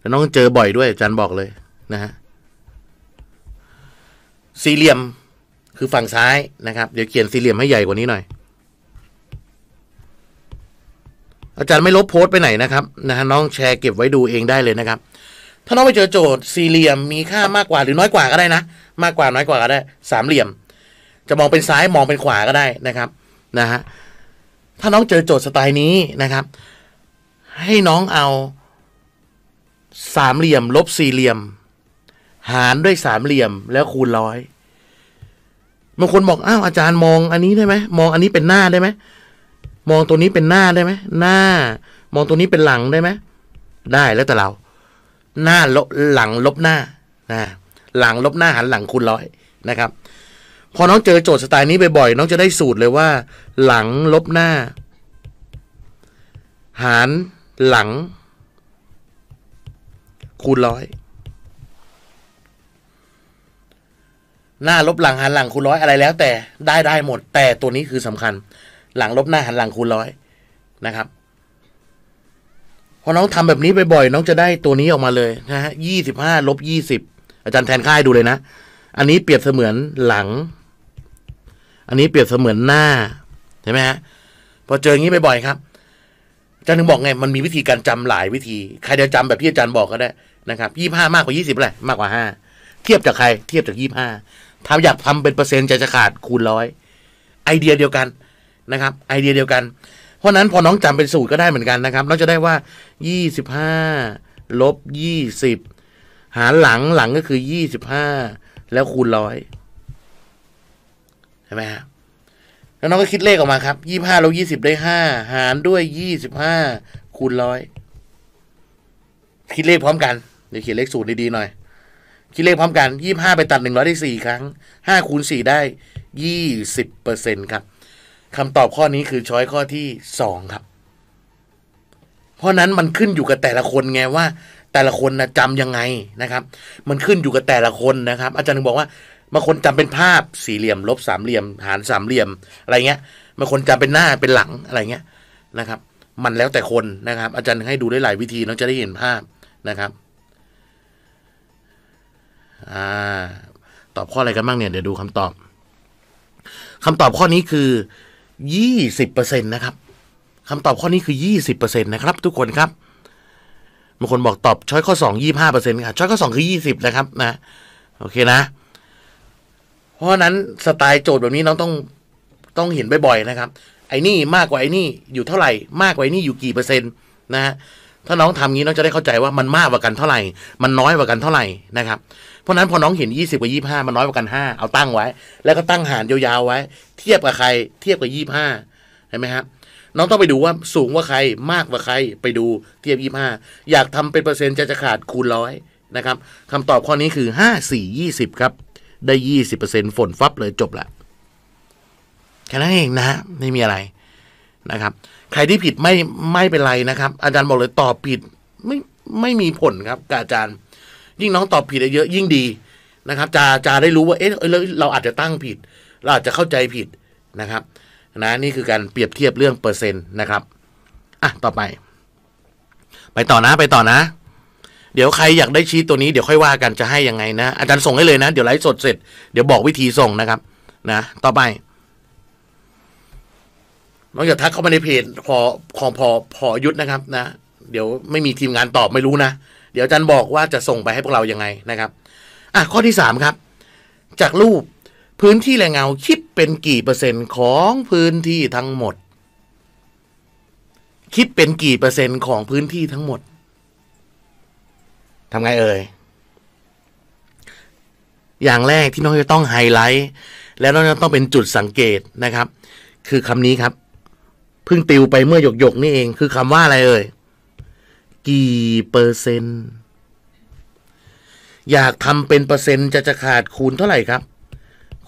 S1: แล้วน้องเจอบ่อยด้วยอาจารย์บอกเลยนะฮะสี่เหลี่ยมคือฝั่งซ้ายนะครับ เดี๋ยวเขียนสี่เหลี่ยมให้ใหญ่กว่านี้หน่อย อาจารย์ไม่ลบโพสต์ไปไหนนะครับนะฮะน้องแชร์เก็บไว้ดูเองได้เลยนะครับ ถ้าน้องไปเจอโจทย์สี่เหลี่ยมมีค่ามากกว่าหรือน้อยกว่าก็ได้นะมากกว่าน้อยกว่าก็ได้ สามเหลี่ยม จะมองเป็นซ้ายมองเป็นขวาก็ได้นะครับนะฮะถ้าน้องเจอโจทย์สไตล์นี้นะครับ ให้น้องเอาสามเหลี่ยม ลบสี่เหลี่ยม หารด้วยสามเหลี่ยมแล้วคูณร้อยบางคนบอกอ้าวอาจารย์มองอันนี้ได้ไหมมองอันนี้เป็นหน้าได้ไหมมองตัวนี้เป็นหน้าได้ไหมหน้า มองตัวนี้เป็นหลังได้ไหมได้แล้วแต่เราหน้าลบหลังลบหน้านะหลังลบหน้าหารหลังคูณร้อยนะครับพอ น้องเจอโจทย์สไตล์นี้บ่อยๆน้องจะได้สูตรเลยว่า หลังลบหน้า หารหลังคูณร้อยหน้าลบหลังหันหลังคูณร้อยอะไรแล้ว แต่ได้ได้หมด แต่ตัวนี้คือสำคัญหลังลบหน้าหันหลังคูณร้อยนะครับพอน้องทำแบบนี้ไปบ่อยน้องจะได้ตัวนี้ออกมาเลยนะฮะยี่สิบห้าลบยี่สิบอาจารย์แทนค่ายดูเลยนะอันนี้เปรียบเสมือนหลัง อันนี้เปรียบเสมือนหน้าใช่ไหมฮะพอเจออย่างนี้ไปบ่อยครับอาจารย์ถึงบอกไงมันมีวิธีการจำหลายวิธี ใครจะจำ แบบที่อาจารย์บอกก็ได้นะครับยี่ห้ามากกว่ายี่สิบแหละมากกว่าห้าเทียบจากใคร เทียบจากยี่ห้าทำอยากทำเป็นเปอร์เซ็นต์ใจจะขาดคูณร้อยไอเดียเดียวกันนะครับ ไอเดียเดียวกัน เพราะนั้นพอน้องจำเป็นสูตรก็ได้เหมือนกันนะครับน้องจะได้ว่ายี่สิบห้าลบยี่สิบหารหลังหลังก็คือยี่สิบห้าแล้วคูณร้อยใช่ไหมครับแล้วน้องก็คิดเลขออกมาครับยี่ห้าลบยี่สิบได้ห้าหารด้วยยี่สิบห้าคูณร้อยคิดเลขพร้อมกัน เดี๋ยวเขียนเลขสูตรดีๆหน่อย คิดเลขพร้อมกันยี่ห้าไปตัดหนึ่งร้อยได้สี่ครั้ง ห้าคูณสี่ได้ยี่สิบเปอร์เซ็นครับคำตอบข้อนี้คือช้อยข้อที่สองครับ เพราะนั้นมันขึ้นอยู่กับแต่ละคนไงว่า แต่ละคนนะจำยังไงนะครับ มันขึ้นอยู่กับแต่ละคนนะครับ อาจารย์ถึงบอกว่าบางคนจำเป็นภาพสี่เหลี่ยม ลบสามเหลี่ยม หารสามเหลี่ยมอะไรเงี้ย บางคนจำเป็นหน้าเป็นหลังอะไรเงี้ยนะครับ มันแล้วแต่คนนะครับ อาจารย์ให้ดูได้หลายวิธีน้องจะได้เห็นภาพนะครับ อ่า ตอบข้ออะไรกันบ้างเนี่ย เดี๋ยวดูคำตอบ คำตอบข้อนี้คือ ยี่สิบเปอร์เซ็นต์นะครับ คำตอบข้อนี้คือยี่สิบเปอร์เซ็นต์นะครับทุกคนครับ บางคนบอกตอบช้อยข้อสองยี่ห้าเปอร์เซ็นต์ค่ะ ช้อยข้อสองคือยี่สิบนะครับ นะ โอเคนะ เพราะนั้นสไตล์โจทย์แบบนี้น้องต้องต้องเห็นบ่อยๆนะครับ ไอ้นี่มากกว่าไอ้นี่ อยู่เท่าไหร่ มากกว่าไอ้นี่อยู่กี่เปอร์เซ็นต์นะฮะถ้าน้องทำงี้น้องจะได้เข้าใจว่ามันมากกว่ากันเท่าไหร่ มันน้อยกว่ากันเท่าไหร่นะครับเพราะนั้นพอน้องเห็น 20กว่บ25 มันน้อยกว่ากัน 5 เอาตั้งไว้ แล้วก็ตั้งหารยาวๆไว้ เทียบกับใคร เทียบกับ25เห็นไหมครับน้องต้องไปดูว่าสูงกว่าใครมากกว่าใครไปดู เทียบ 25 อยากทำเป็นเปอร์เซ็นต์จะจะขาดคูณร้อยนะครับคำตอบข้อนี้คือ 5 4 20ครับได้ 20%ฝนฟับเลยจบละแค่นั้นเองนะไม่มีอะไรนะครับใครที่ผิดไม่ไม่เป็นไรนะครับ อาจารย์บอกเลยตอบผิดไม่ไม่มีผลครับ อาจารย์ยิ่งน้องตอบผิดเยอะยิ่งดีนะครับ จะจะได้รู้ว่าเอ๊ะเราอาจจะตั้งผิด เราอาจจะเข้าใจผิดนะครับ นะนี่คือการเปรียบเทียบเรื่องเปอร์เซ็นต์นะครับอ่ะต่อไป ไปต่อนะ ไปต่อนะ เดี๋ยวใครอยากได้ชีตตัวนี้เดี๋ยวค่อยว่ากันจะให้ยังไงนะอาจารย์ส่งให้เลยนะเดี๋ยวไลฟ์สดเสร็จเดี๋ยวบอกวิธีส่งนะครับ นะ ต่อไปน้องอย่าทักเข้ามาในเพจพอของพอพอยุทธนะครับนะ เดี๋ยวไม่มีทีมงานตอบไม่รู้นะ เดี๋ยวจันบอกว่าจะส่งไปให้พวกเรายังไงนะครับอ่ะข้อที่สามครับ จากรูปพื้นที่แรงเงา คิดเป็นกี่เปอร์เซ็นต์ของพื้นที่ทั้งหมด คิดเป็นกี่เปอร์เซ็นต์ของพื้นที่ทั้งหมดทำไงเอ่ยอย่างแรกที่น้องจะต้องไฮไลท์และน้องจะต้องเป็นจุดสังเกตนะครับ คือคำนี้ครับเพิ่งติวไปเมื่อหยกหยกนี่เอง คือคำว่าอะไรเอ่ยกี่เปอร์เซนต์อยากทำเป็นเปอร์เซนต์จะจะขาดคูณ เท่าไหร่ครับ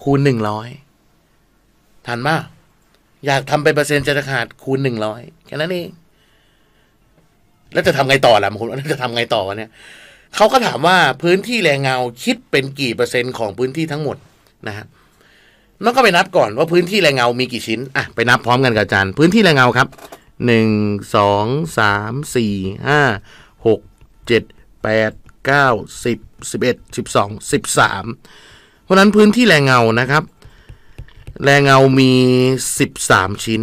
S1: คูณหนึ่งร้อย ทันป่ะอยากทำเป็น เปอร์เซนต์จะจะขาดคูณหนึ่งร้อยแค่นั้นเองแล้วจะทำไงต่อล่ะบางคนจะทำไงต่อวะเนี่ยเขาก็ถามว่าพื้นที่แรงเงาคิดเป็นกี่เปอร์เซนต์ของพื้นที่ทั้งหมด นะครับมันก็ไปนับก่อนว่าพื้นที่แรงเงามีกี่ชิ้น อ่ะไปนับพร้อมกันกับอาจารย์พื้นที่แรงเงาครับหนึ่งสองสามสี่ห้าหกเจ็ดแปดเก้าสิบสิบเอ็ดสิบสองสิบสามเพราะนั้นพื้นที่แรงเงานะครับ แรงเงามีสิบสามชิ้น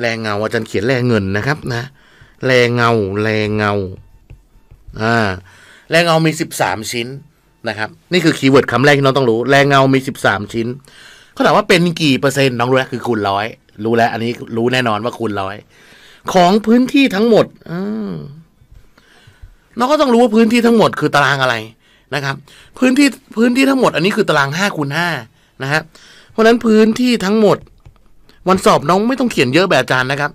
S1: แรงเงาอาจารย์เขียนแรงเงินนะครับนะแรงเงาแรงเงาอ่าแรงเงามีสิบสามชิ้นนะครับนี่คือคีย์เวิร์ดคำแรกที่น้องต้องรู้ แรงเงา มี 13 ชิ้นเขาถามว่าเป็น กี่เปอร์เซ็นต์น้องรู้แล้วคือคูณร้อยรู้แล้ว อันนี้รู้แน่นอนว่าคูณร้อยของพื้นที่ทั้งหมดอน้องก็ต้องรู้ว่าพื้นที่ทั้งหมดคือตารางอะไรนะครับ พื้นที่พื้นที่ทั้งหมดอันนี้คือตารางห้าคูณห้านะฮะเพราะนั้นพื้นที่ทั้งหมดวันสอบน้องไม่ต้องเขียนเยอะแบบอาจารย์นะครับ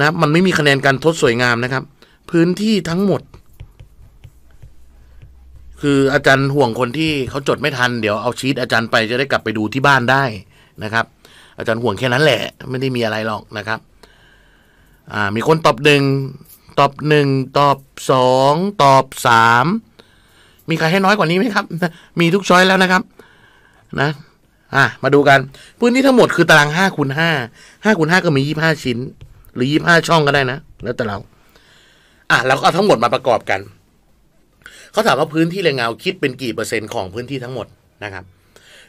S1: นะมันไม่มีคะแนนการทดสวยงามนะครับ พื้นที่ทั้งหมดคืออาจารย์ห่วงคนที่เขาจดไม่ทันเดี๋ยวเอาชีตอาจารย์ไปจะได้กลับไปดูที่บ้านได้นะครับ อาจารย์ห่วงแค่นั้นแหละ ไม่ได้มีอะไรหรอกนะครับอ่ามีคนตอบหนึ่งตอบหนึ่งตอบสองตอบสามมีใครให้น้อยกว่านี้ไหมครับ มีทุกช้อยแล้วนะครับ นะ อ่ามาดูกัน พื้นที่ทั้งหมดคือตารางห้าคูณห้าห้าคูณห้าก็มียี่ห้าชิ้นหรือยี่ห้าช่องก็ได้นะแล้วแต่เราอ่ะเราก็เอาทั้งหมดมาประกอบกันเขาถามว่าพื้นที่แรงเงาคิดเป็นกี่เปอร์เซ็นต์ของพื้นที่ทั้งหมดนะครับ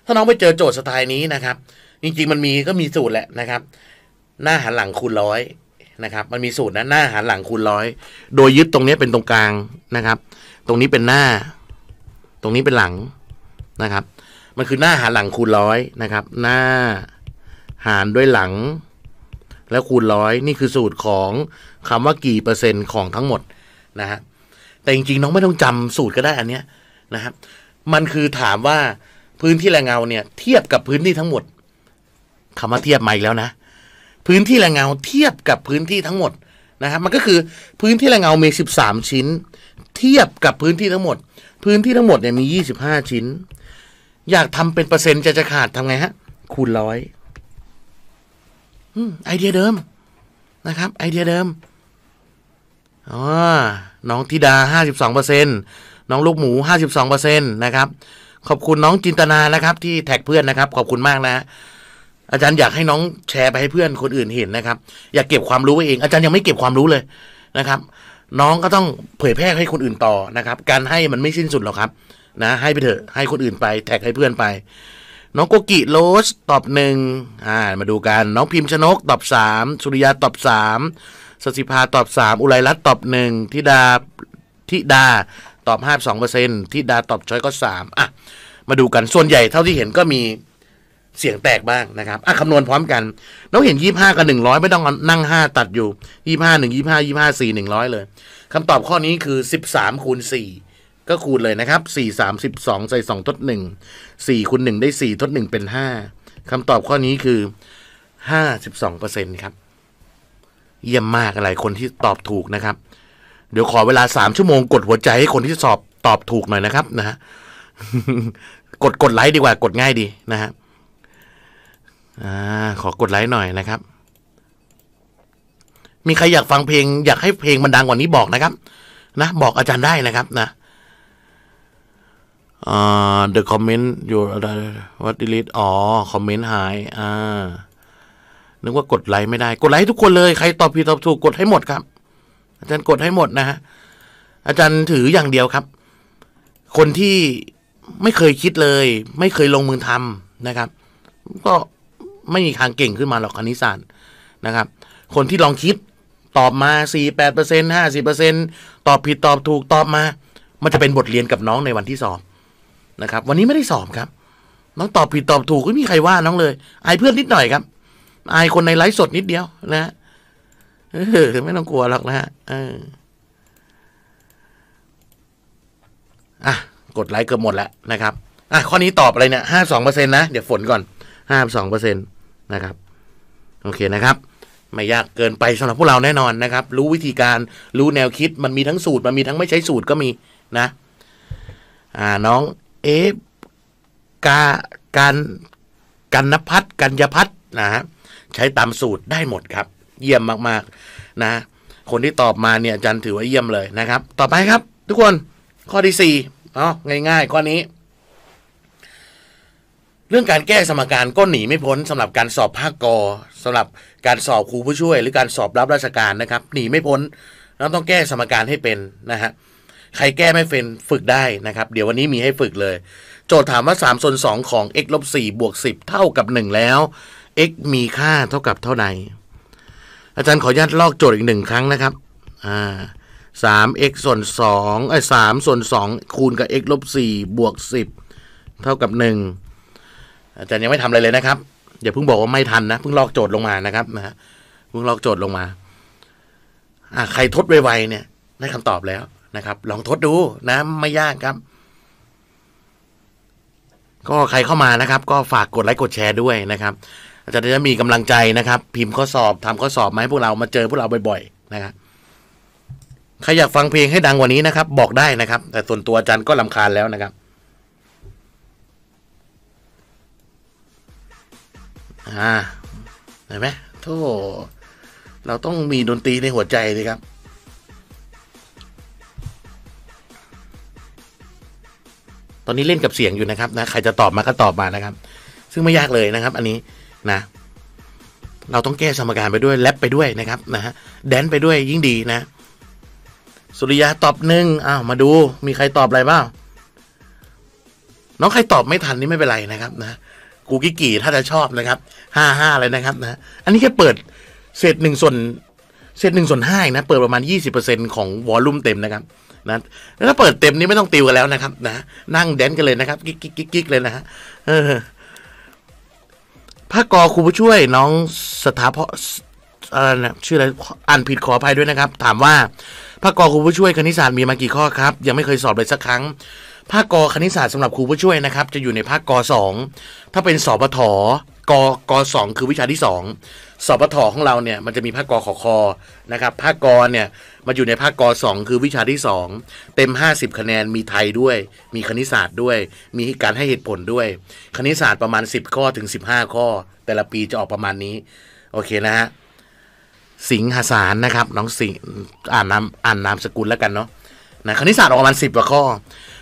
S1: ถ้าน้องไปเจอโจทย์สไตล์นี้นะครับจริง ๆ มันมีก็มีสูตรแหละนะครับ หน้าหันหลังคูณร้อยนะครับ มันมีสูตรนะหน้าหันหลังคูณร้อยโดยยึดตรงนี้เป็นตรงกลางนะครับ ตรงนี้เป็นหน้า ตรงนี้เป็นหลังนะครับ มันคือหน้าหารหลังคูณร้อยนะครับ หน้าหารด้วยหลัง แล้วคูณร้อยนี่คือสูตรของคำว่ากี่เปอร์เซ็นต์ของทั้งหมดนะครับแต่จริง ๆ น้องไม่ต้องจำ สูตรก็ได้ อันเนี้ยนะครับ มันคือถามว่า พื้นที่แรงเงาเนี่ยเทียบกับพื้นที่ทั้งหมดคำว่าเทียบใหม่แล้วนะ พื้นที่แรงเงาเทียบกับพื้นที่ทั้งหมดนะครับ มันก็คือพื้นที่แรงเงามี 13 ชิ้น เทียบกับพื้นที่ทั้งหมด พื้นที่ทั้งหมดเนี่ยมี 25 ชิ้น อยากทำเป็นเปอร์เซ็นต์จะจะขาดทำไงฮะ คูณร้อยไอเดียเดิมนะครับ ไอเดียเดิมอ๋อน้องธิดา 52%น้องลูกหมู 52%นะครับ ขอบคุณน้องจินตนา นะครับ ที่แท็กเพื่อนนะครับ ขอบคุณมากนะ อาจารย์อยากให้น้องแชร์ไปให้เพื่อนคนอื่นเห็นนะครับ อยากเก็บความรู้ไว้เอง อาจารย์ยังไม่เก็บความรู้เลยนะครับ น้องก็ต้องเผยแพร่ให้คนอื่นต่อนะครับ การให้มันไม่สิ้นสุดหรอกครับ นะ ให้ไปเถอะ ให้คนอื่นไป แท็กให้เพื่อนไป น้องโกกิโรสตอบหนึ่งอ่า มาดูกัน น้องพิมพ์ชนก ตอบสามสุริยาตอบสามสสิภาตอบ 3 อุไรรัตน์ตอบ1ทิดาทิดาตอบ 52%ทิดาตอบช้อยก็ 3 อ่ะ มาดูกันส่วนใหญ่เท่าที่เห็นก็มีเสียงแตกบ้างนะครับ อ่ะ คำนวณพร้อมกันน้องเห็น 25 กับ100 ไม่ต้องนั่ง 5 ตัดอยู่ 25 1 25 25 4 100 เลยคำตอบข้อนี้คือ 13คูณ4ก็คูณเลยนะครับ 4 3 12ใส่ 2 ทด 1 4คูณ1ได้ 4 ทด 1 เป็น 5คำตอบข้อนี้คือ52%ครับเยี่ยมมากอะไรคนที่ตอบถูกนะครับ เดี๋ยวขอเวลาสามชั่วโมงกดหัวใจให้คนที่สอบตอบถูกหน่อยนะครับนะฮะกดกดไลค์ดีกว่ากดง่ายดีนะฮะอ่า ขอกดไลค์หน่อยนะครับ มีใครอยากฟังเพลงอยากให้เพลงมันดังกว่านี้บอกนะครับนะบอกอาจารย์ได้นะครับ นะอ่า the comment your what delete อ๋อ comment หายอ่านึกว่ากดไลค์ไม่ได้ กดไลค์ทุกคนเลย ใครตอบผิดตอบถูกกดให้หมดครับ อาจารย์กดให้หมดนะฮะอาจารย์ถืออย่างเดียวครับ คนที่ไม่เคยคิดเลย ไม่เคยลงมือทำนะครับ ก็ไม่มีทางเก่งขึ้นมาหรอกคณิตศาสตร์นะครับ คนที่ลองคิดตอบมา 4 8เปอร์เซ็นต์ห้าสิบเปอร์เซ็นต์ตอบผิดตอบถูกตอบมา มันจะเป็นบทเรียนกับน้องในวันที่สอบนะครับ วันนี้ไม่ได้สอบครับ น้องตอบผิดตอบถูกไม่มีใครว่า น้องเลยอายเพื่อนนิดหน่อยครับอายคนในไลฟ์สดนิดเดียวนะเออไม่ต้องกลัวหรอกนะฮะเอออ่ะกดไลค์ เกือบหมดแล้วนะครับ อ่ะข้อนี้ ตอบ อะไรเนี่ยห้าสองเปอร์เซ็นนะ เดี๋ยว ฝนก่อนห้าสองเปอร์เซ็นนะครับ โอเคนะครับ ไม่ยากเกินไปสำหรับพวกเราแน่นอนนะครับ รู้วิธีการรู้แนวคิดมันมีทั้งสูตร มันมีทั้ง ไม่ใช้สูตรก็มีนะ อ่าน้องเอฟกาการกันนพัฒกัญญพัฒนะฮะใช้ตามสูตรได้หมดครับเยี่ยมมากๆนะคนที่ตอบมาเนี่ยอาจารย์ถือว่าเยี่ยมเลยนะครับ ต่อไปครับ ทุกคนข้อที่สี่อ๋อง่ายๆ ข้อนี้ เรื่องการแก้สมการก็หนีไม่พ้นสำหรับการสอบภาคกอสำหรับการสอบครูผู้ช่วย หรือการสอบรับราชการนะครับ หนีไม่พ้น เราต้องแก้สมการให้เป็นนะฮะใครแก้ไม่เป็นฝึกได้นะครับ เดี๋ยววันนี้มีให้ฝึกเลย โจทย์ถามว่า3ส่วน2ของ x ลบ4บวก10 เท่ากับ 1 แล้ว x มีค่าเท่ากับเท่าใดอาจารย์ขออนุญาตลอกโจทย์อีกหนึ่ง ครั้งนะครับอ่าสาม x ส่วนสองไอ้สามส่วนสองคูณกับ x ลบสี่บวกสิบเท่ากับหนึ่งอาจารย์ยังไม่ทำอะไรเลยนะครับอย่าเพิ่งบอกว่าไม่ทันนะเพิ่งลอกโจทย์ลงมานะครับนะเพิ่งลอกโจทย์ลงมาอ่าใครทดไวๆเนี่ยได้คำตอบแล้วนะครับลองทดดูนะไม่ยากครับ ก็ใครเข้ามานะครับ ก็ฝากกดไลค์กดแชร์ด้วยนะครับอาจารย์จะมีกำลังใจนะครับ พิมพ์ข้อสอบทำข้อสอบมาให้พวกเรามาเจอพวกเราบ่อยๆ นะครับใครอยากฟังเพลงให้ดังกว่านี้นะครับ บอกได้นะครับแต่ส่วนตัวอาจารย์ก็ลาคาญแล้วนะครับอ่าเห็นไหมโทษเราต้องมีดนตรีในหัวใจเลยครับ ตอนนี้เล่นกับเสียงอยู่นะครับนะใครจะตอบมาก็ตอบมานะครับ ซึ่งไม่ยากเลยนะครับ อันนี้นะ เราต้องแก้สมการไปด้วยแลบไปด้วยนะครับ นะฮะแดนไปด้วยยิ่งดีนะ สุริยา ตอบหนึ่งอ้าวมาดู มีใครตอบอะไรบ้างน้องใครตอบไม่ทันนี่ไม่เป็นไรนะครับ นะกูกิกี่ถ้าจะชอบนะครับห้าห้าเลยนะครับนะอันนี้แค่เปิดเศษหนึ่งส่วนเศษหนึ่งส่วนห้านะ เปิดประมาณยี่สิบเปอร์เซ็นของวอลลุ่มเต็มนะครับนะแล้วถ้าเปิดเต็มนี่ไม่ต้องติวกันแล้วนะครับนะนั่งแดนกันเลยนะครับกิ๊กกิ๊กกิ๊กเลยนะฮะภาคกอครูผู้ช่วยน้องสถาพอะไรนะชื่ออะไรอ่านผิดขออภัยด้วยนะครับ ถามว่า ภาคกอครูผู้ช่วยคณิตศาสตร์มีมากี่ข้อครับ ยังไม่เคยสอบเลยสักครั้ง ภาคกอคณิตศาสตร์สำหรับครูผู้ช่วยนะครับ จะอยู่ในภาคกอสองถ้าเป็นสอปทกกสองคือวิชาที่สองสอปทของเราเนี่ยมันจะมีภาคกอขอคอนะครับภาคกอเนี่ยมาอยู่ในภาคกสองคือวิชาที่สองเต็มห้าสิบคะแนนมีไทยด้วย มีคณิตศาสตร์ด้วย มีการให้เหตุผลด้วย คณิตศาสตร์ประมาณสิบข้อถึงสิบห้าข้อ แต่ละปีจะออกประมาณนี้ โอเคนะฮะสิงหสารนะครับ น้องสิงอ่านนามอ่านนามสกุลแล้วกันเนาะนะคณิตศาสตร์ออกประมาณสิบกว่าข้อ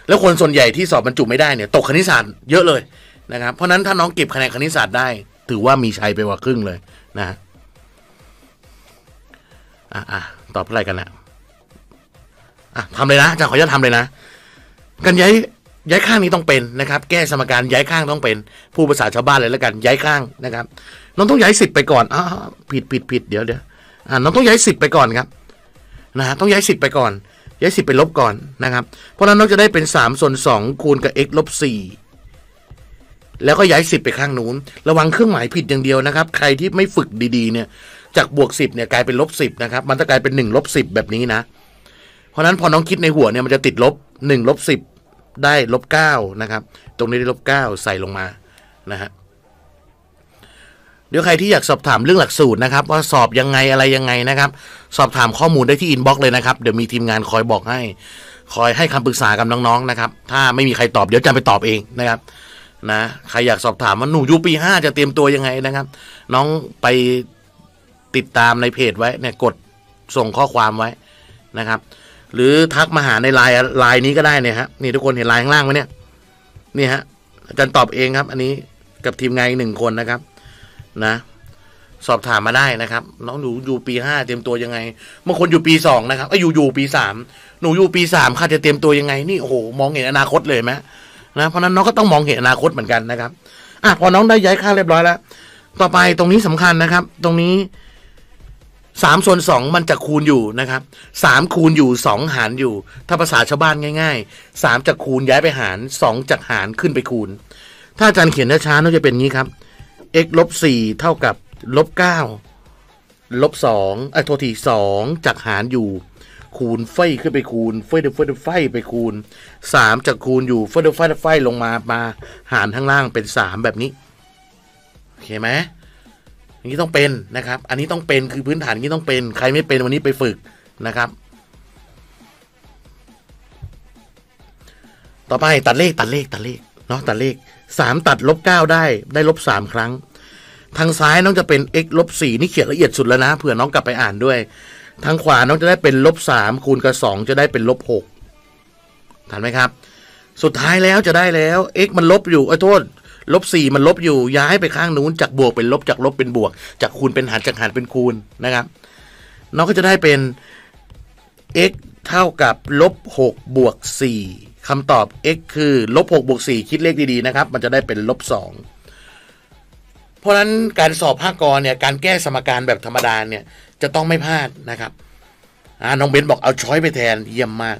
S1: แล้วคนส่วนใหญ่ที่สอบบรรจุไม่ได้เนี่ย ตกคณิตศาสตร์เยอะเลย นะครับ เพราะนั้นถ้าน้องเก็บคะแนนคณิตศาสตร์ได้ ถือว่ามีชัยไปกว่าครึ่งเลยนะอ่ะอ่ะตอบอะไรกันนะอ่ะทำเลยนะจะขออนุญาตทำเลยนะกันย้ายย้ายข้างนี้ต้องเป็นนะครับ แก้สมการย้ายข้างต้องเป็น ผู้ภาษาชาวบ้านเลยแล้วกัน ย้ายข้างนะครับน้องต้องย้ายสิบไปก่อนอ่าผิดผิดผิดเดี๋ยวเดี๋ยวอ่าน้องต้องย้ายสิบไปก่อนครับนะฮะต้องย้ายสิบไปก่อนย้ายสิบไปลบก่อนนะครับเพราะนั้นน้องจะได้เป็นสามส่วนสองคูณกับ x ลบสี่แล้วก็ย้ายสิบไปข้างนู้นระวังเครื่องหมายผิดอย่างเดียวนะครับ ใครที่ไม่ฝึกดีๆเนี่ยจากบวกสิบเนี่ยกลายเป็นลบสิบนะครับมันจะกลายเป็นหนึ่งลบสิบแบบนี้นะ เพราะนั้นพอน้องคิดในหัวเนี่ยมันจะติดลบหนึ่งลบสิบได้ลบเก้านะครับตรงนี้ได้ลบเก้าใส่ลงมานะฮะเดี๋ยวใครที่อยากสอบถามเรื่องหลักสูตรนะครับว่า สอบยังไงอะไรยังไงนะครับสอบถามข้อมูลได้ที่อินบ็อกซ์เลยนะครับเดี๋ยวมีทีมงานคอยบอกให้ คอยให้คำปรึกษากับน้องๆนะครับถ้าไม่มีใครตอบเดี๋ยวจะไปตอบเองนะครับนะใครอยากสอบถามว่าหนูยูปีห้าจะเตรียมตัวยังไงนะครับ น้องไปติดตามในเพจไว้เนี่ยกดส่งข้อความไว้นะครับ หรือทักมาหาในไลน์ไลน์นี้ก็ได้เนี่ยฮะนี่ทุกคนเห็นไลน์ข้างล่างไหมเนี่ยนี่ฮะอาจารย์ตอบเองครับ อันนี้กับทีมงานอีกหนึ่งคนนะครับนะ สอบถามมาได้นะครับน้องหนูอยู่ปีห้าเตรียมตัวยังไงบางคนอยู่ปีสองนะครับไอ้อยู่อยู่ปีสามหนูอยู่ปีสามค่ะจะเตรียมตัวยังไง นี่โอ้โหมองเห็นอนาคตเลยไหมนะเพราะนั้นน้องก็ต้องมองเห็นอนาคตเหมือนกันนะครับอ่ะพอน้องได้ย้ายค่าเรียบร้อยแล้วต่อไปตรงนี้สำคัญนะครับ ตรงนี้สามส่วนสองมันจะคูณอยู่นะครับสามคูณอยู่สองหารอยู่ ถ้าภาษาชาวบ้านง่ายๆสามจะคูณย้ายไปหารสองจากหารขึ้นไปคูณ ถ้าอาจารย์เขียนช้าๆน่าจะเป็นงี้ครับ x ลบสี่เท่ากับลบเก้าลบสองไอ้โทษทีสองจากหารอยู่ คูณไฟขึ้นไปคูณไฟเดไฟเดไฟไปคูณสามจากคูณอยู่ไฟเดไฟเดไฟลงมามาหารข้างล่างเป็นสามแบบนี้โอเคไหมอย่างนี้ต้องเป็นนะครับ อันนี้ต้องเป็นคือพื้นฐานนี้ต้องเป็น ใครไม่เป็นวันนี้ไปฝึกนะครับ ต่อไปตัดเลขตัดเลขตัดเลขเนาะตัดเลขสามตัดลบเก้าได้ได้ลบสามครั้ง ทางซ้ายน้องจะเป็น x ลบสี่นี่เขียนละเอียดสุดแล้วนะเผื่อน้องกลับไปอ่านด้วยทางขวาน้องจะได้เป็นลบสามคูณกับสองจะได้เป็นลบหกทันไหมครับ สุดท้ายแล้วจะได้แล้ว x มันลบอยู่ไออโทษลบสี่มันลบอยู่ย้ายไปข้างนู้นจากบวกเป็นลบจากลบเป็นบวก จากคูณเป็นหารจากหารเป็นคูณนะครับ น้องก็จะได้เป็น x เท่ากับลบหกบวกสี่คำตอบ x คือลบหกบวกสี่คิดเลขดี ๆ นะครับ มันจะได้เป็นลบสองเพราะนั้นการสอบภาคกรเนี่ยการแก้สมการแบบธรรมดาเนี่ยจะต้องไม่พลาดนะครับน้องเบนบอกเอาช้อยไปแทนเยี่ยมมาก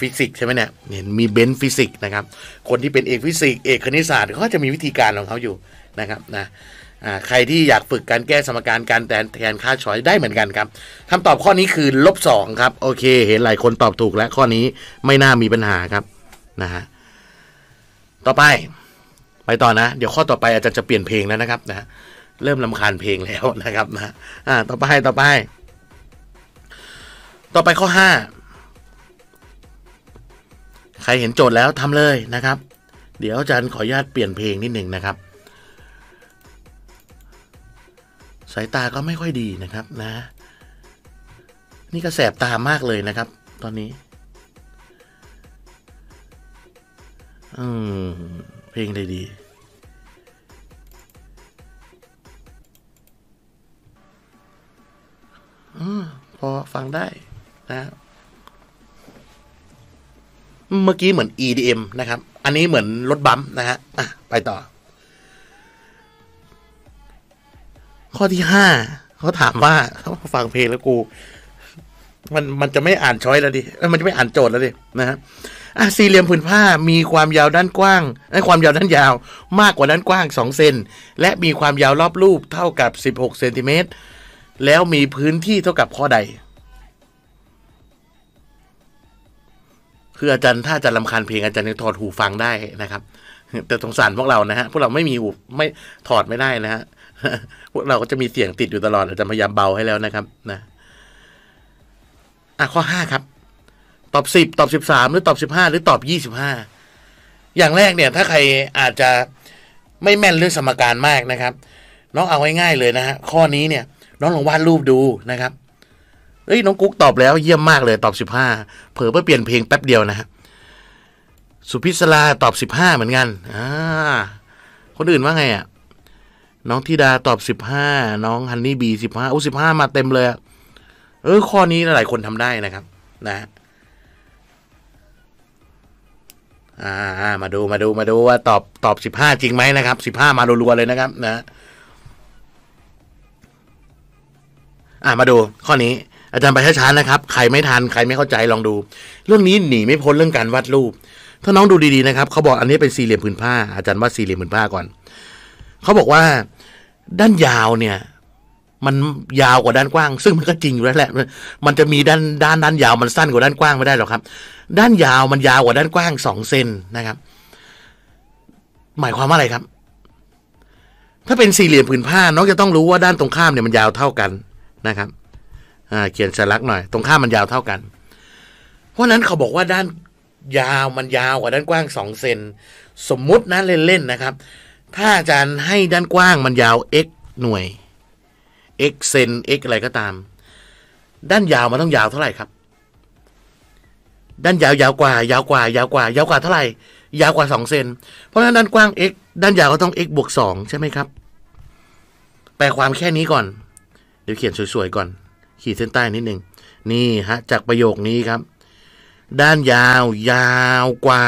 S1: ฟิสิกส์ใช่ไหมเนี่ยเห็นมีเบนฟิสิกส์นะครับคนที่เป็นเอกฟิสิกส์เอกคณิตศาสตร์เขาจะมีวิธีการของเขาอยู่นะครับนะใครที่อยากฝึกการแก้สมการการแทนค่าชอยได้เหมือนกันครับคำตอบข้อนี้คือ ลบสองครับ โอเค เห็นหลายคนตอบถูกแล้ว ข้อนี้ไม่น่ามีปัญหาครับนะฮะต่อไป ไปต่อนะ เดี๋ยวข้อต่อไปอาจารย์จะเปลี่ยนเพลงแล้วนะครับ นะ เริ่มลำคาญเพลงแล้วนะครับนะอ่าต่อไปต่อไป ต่อไปข้อห้าใครเห็นโจทย์แล้วทำเลยนะครับ เดี๋ยวอาจารย์ขออนุญาตเปลี่ยนเพลงนิดหนึ่งนะครับ สายตาก็ไม่ค่อยดีนะครับ นะ นี่ก็แสบตามากเลยนะครับตอนนี้ อืมเพลงได้ดีอพอฟังได้นะเมื่อกี้เหมือน EDM นะครับ อันนี้เหมือนรถบัมนะฮะ อ่ะ ไปต่อ ข้อที่ห้าเขาถามว่าเขาฟังเพลงแล้วกู มันมันจะไม่อ่านช้อยแล้วดิ มันจะไม่อ่านโจทย์แล้วดิ นะฮะอ่ะสี่เหลี่ยมผืนผ้ามีความยาวด้านกว้างความยาวด้านยาวมากกว่าด้านกว้างสองเซน และมีความยาวรอบรูปเท่ากับสิบหกเซนติเมตร แล้วมีพื้นที่เท่ากับข้อใดคืออาจารย์ถ้าอาจารย์ลำคาญเพลงอาจารย์ยังถอดหูฟังได้นะครับ แต่สงสารพวกเรานะฮะพวกเราไม่มีหูไม่ถอดไม่ได้นะ ฮะ พวกเราก็จะมีเสียงติดอยู่ตลอด อาจารย์พยายามเบาให้แล้วนะครับนะอ่ะข้อห้าครับ ตอบสิบตอบสิบสามหรือ ตอบสิบห้าหรือตอบยี่สิบห้าอย่างแรกเนี่ย ถ้าใครอาจจะไม่แม่นเรื่องสมการมากนะครับ น้องเอาง่ายๆเลยนะฮะ ข้อนี้เนี่ยน้องลองวาดรูปดูนะครับเฮ้ยน้องกุ๊กตอบแล้วเยี่ยมมากเลยตอบสิบห้าเผลอเพื่อเปลี่ยนเพลงแป๊บเดียวนะฮะสุพิศลาตอบสิบห้าเหมือนกันอ่าคนอื่นว่าไงอ่ะน้องธิดาตอบสิบห้าน้องฮันนี่บีสิบห้า5้สิบห้ามาเต็มเลยเออข้อนี้หลายคนทำได้นะครับ นะ อ่า มาดูมาดูมาดูว่า ตอบตอบสิบห้าจริงไหมนะครับสิบห้ามารัวๆเลยนะครับ นะ อ่ามาดู ข้อนี้อาจารย์ไปช้าๆนะครับ ใครไม่ทันใครไม่เข้าใจลองดู เรื่องนี้หนีไม่พ้นเรื่องการวาดรูป ถ้าน้องดูดีๆนะครับเขาบอกอันนี้เป็นสี่เหลี่ยมผืนผ้าอาจารย์วัดสี่เหลี่ยมผืนผ้าก่อนเขาบอกว่า ด้านยาวเนี่ย มันยาวกว่าด้านกว้าง ซึ่งมันก็จริงอยู่แล้วแหละมันจะมีด้านด้านด้านยาวมันสั้นกว่าด้านกว้างไม่ได้หรอกครับ ด้านยาวมันยาวกว่าด้านกว้างสองเซนนะครับ หมายความว่าอะไรครับ ถ้าเป็นสี่เหลี่ยมผืนผ้าน้องจะต้องรู้ว่าด้านตรงข้ามเนี่ยมันยาวเท่ากันนะครับเขียนสัญลักษณ์หน่อย ตรงข้ามมันยาวเท่ากัน เพราะนั้นเขาบอกว่าด้านยาวมันยาวกว่าด้านกว้างสองเซนสมมุตินะเล่นๆนะครับ ถ้าอาจารย์ให้ด้านกว้างมันยาว x หน่วย x เซน x อะไรก็ตาม ด้านยาวมันต้องยาวเท่าไหร่ครับ ด้านยาวยาวกว่า ยาวกว่า ยาวกว่า ยาวกว่าเท่าไหร่ ยาวกว่าสองเซนเพราะฉะนั้นด้านกว้าง x ด้านยาวก็ต้อง x บวกสองใช่ไหมครับแปลความแค่นี้ก่อน เดี๋ยวเขียนสวยๆก่อนขีดเส้นใต้นิดหนึ่งนี่ฮะจากประโยคนี้ครับ ด้านยาวยาวกว่า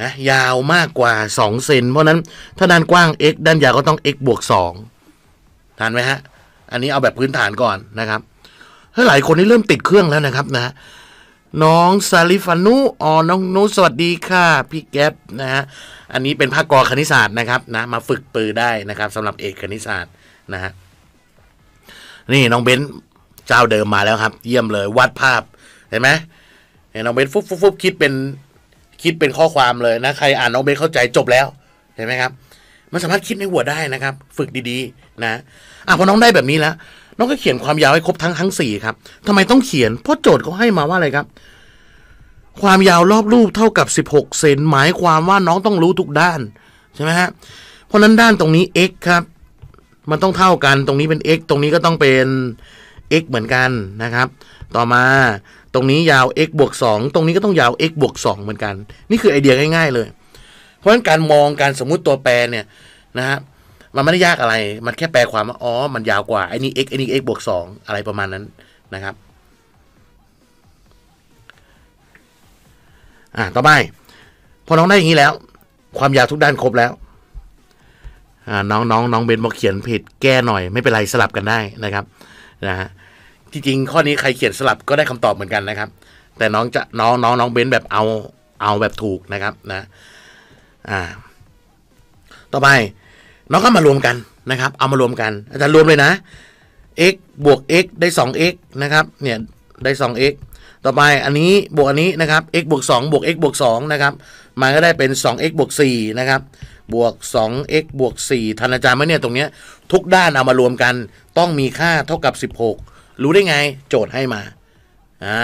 S1: นะยาวมากกว่าสองเซนเพราะนั้นถ้าด้านกว้าง x ด้านยาวก็ต้อง x บวกสองทันไหมฮะ อันนี้เอาแบบพื้นฐานก่อนนะครับถ้าหลายคนนี่เริ่มติดเครื่องแล้วนะครับนะน้องซาลิฟานุอ๋อน้องนุ สวัสดีค่ะ พี่แก๊ปนะฮะอันนี้เป็นภาคกอคณิตศาสตร์นะครับนะมาฝึกปือได้นะครับสำหรับเอกคณิตศาสตร์นะฮะนี่น้องเบนเจ้าเดิมมาแล้วครับ เยี่ยมเลยวาดภาพ เห็นไหมเห็นน้องเบนฟุบฟุบฟุบคิดเป็นคิดเป็นข้อความเลยนะ ใครอ่านน้องเบนเข้าใจจบแล้ว เห็นไหมครับ มันสามารถคิดในหัวได้นะครับฝึกดีๆ นะอ่ะพอน้องได้แบบนี้แล้ว น้องก็เขียนความยาวให้ครบทั้งทั้งสี่ครับ ทำไมต้องเขียน เพราะโจทย์เขาให้มาว่าอะไรครับ ความยาวรอบรูปเท่ากับสิบหกเซนหมายความว่าน้องต้องรู้ทุกด้านใช่ไหมฮะเพราะนั้นด้านตรงนี้ x ครับมันต้องเท่ากันตรงนี้เป็น x ตรงนี้ก็ต้องเป็น x เหมือนกันนะครับ ต่อมาตรงนี้ยาว x บวก 2 ตรงนี้ก็ต้องยาว x บวก 2 เหมือนกัน นี่คือไอเดียง่าย ๆเลย เพราะฉะนั้นการมองการสมมุติตัวแปรเนี่ยนะฮะ มันไม่ได้ยากอะไร มันแค่แปลความว่าอ๋อ มันยาวกว่าไอ้นี่ x ไอ้นี่ x บวก 2 อะไรประมาณนั้นนะครับ อ่าต่อไป พอน้องได้อย่างนี้แล้ว ความยาวทุกด้านครบแล้วน้องน้องน้องเบนบอกเขียนผิดแก้หน่อยไม่เป็นไรสลับกันได้นะครับนะฮะจริงๆข้อนี้ใคร เขียนสลับก็ได้คำตอบเหมือนกันนะครับ แต่น้องจะน้องน้องน้องเบนแบบเอาเอาแบบถูกนะครับนะอ่าต่อไปน้องก็มารวมกันนะครับ เอามารวมกันอาจารย์รวมเลยนะ x บวก x ได้ 2x นะครับเนี่ยได้ 2x ต่อไปอันนี้บวกอันนี้นะครับ x บวก 2 บวก x บวก 2 นะครับมันก็ได้เป็น 2x บวก4นะครับบวก 2x บวก4ทันอาจารย์ไหมเนี่ย ตรงเนี้ย ทุกด้านเอามารวมกัน ต้องมีค่าเท่ากับ 16 รู้ได้ไง โจทย์ให้มา อ่า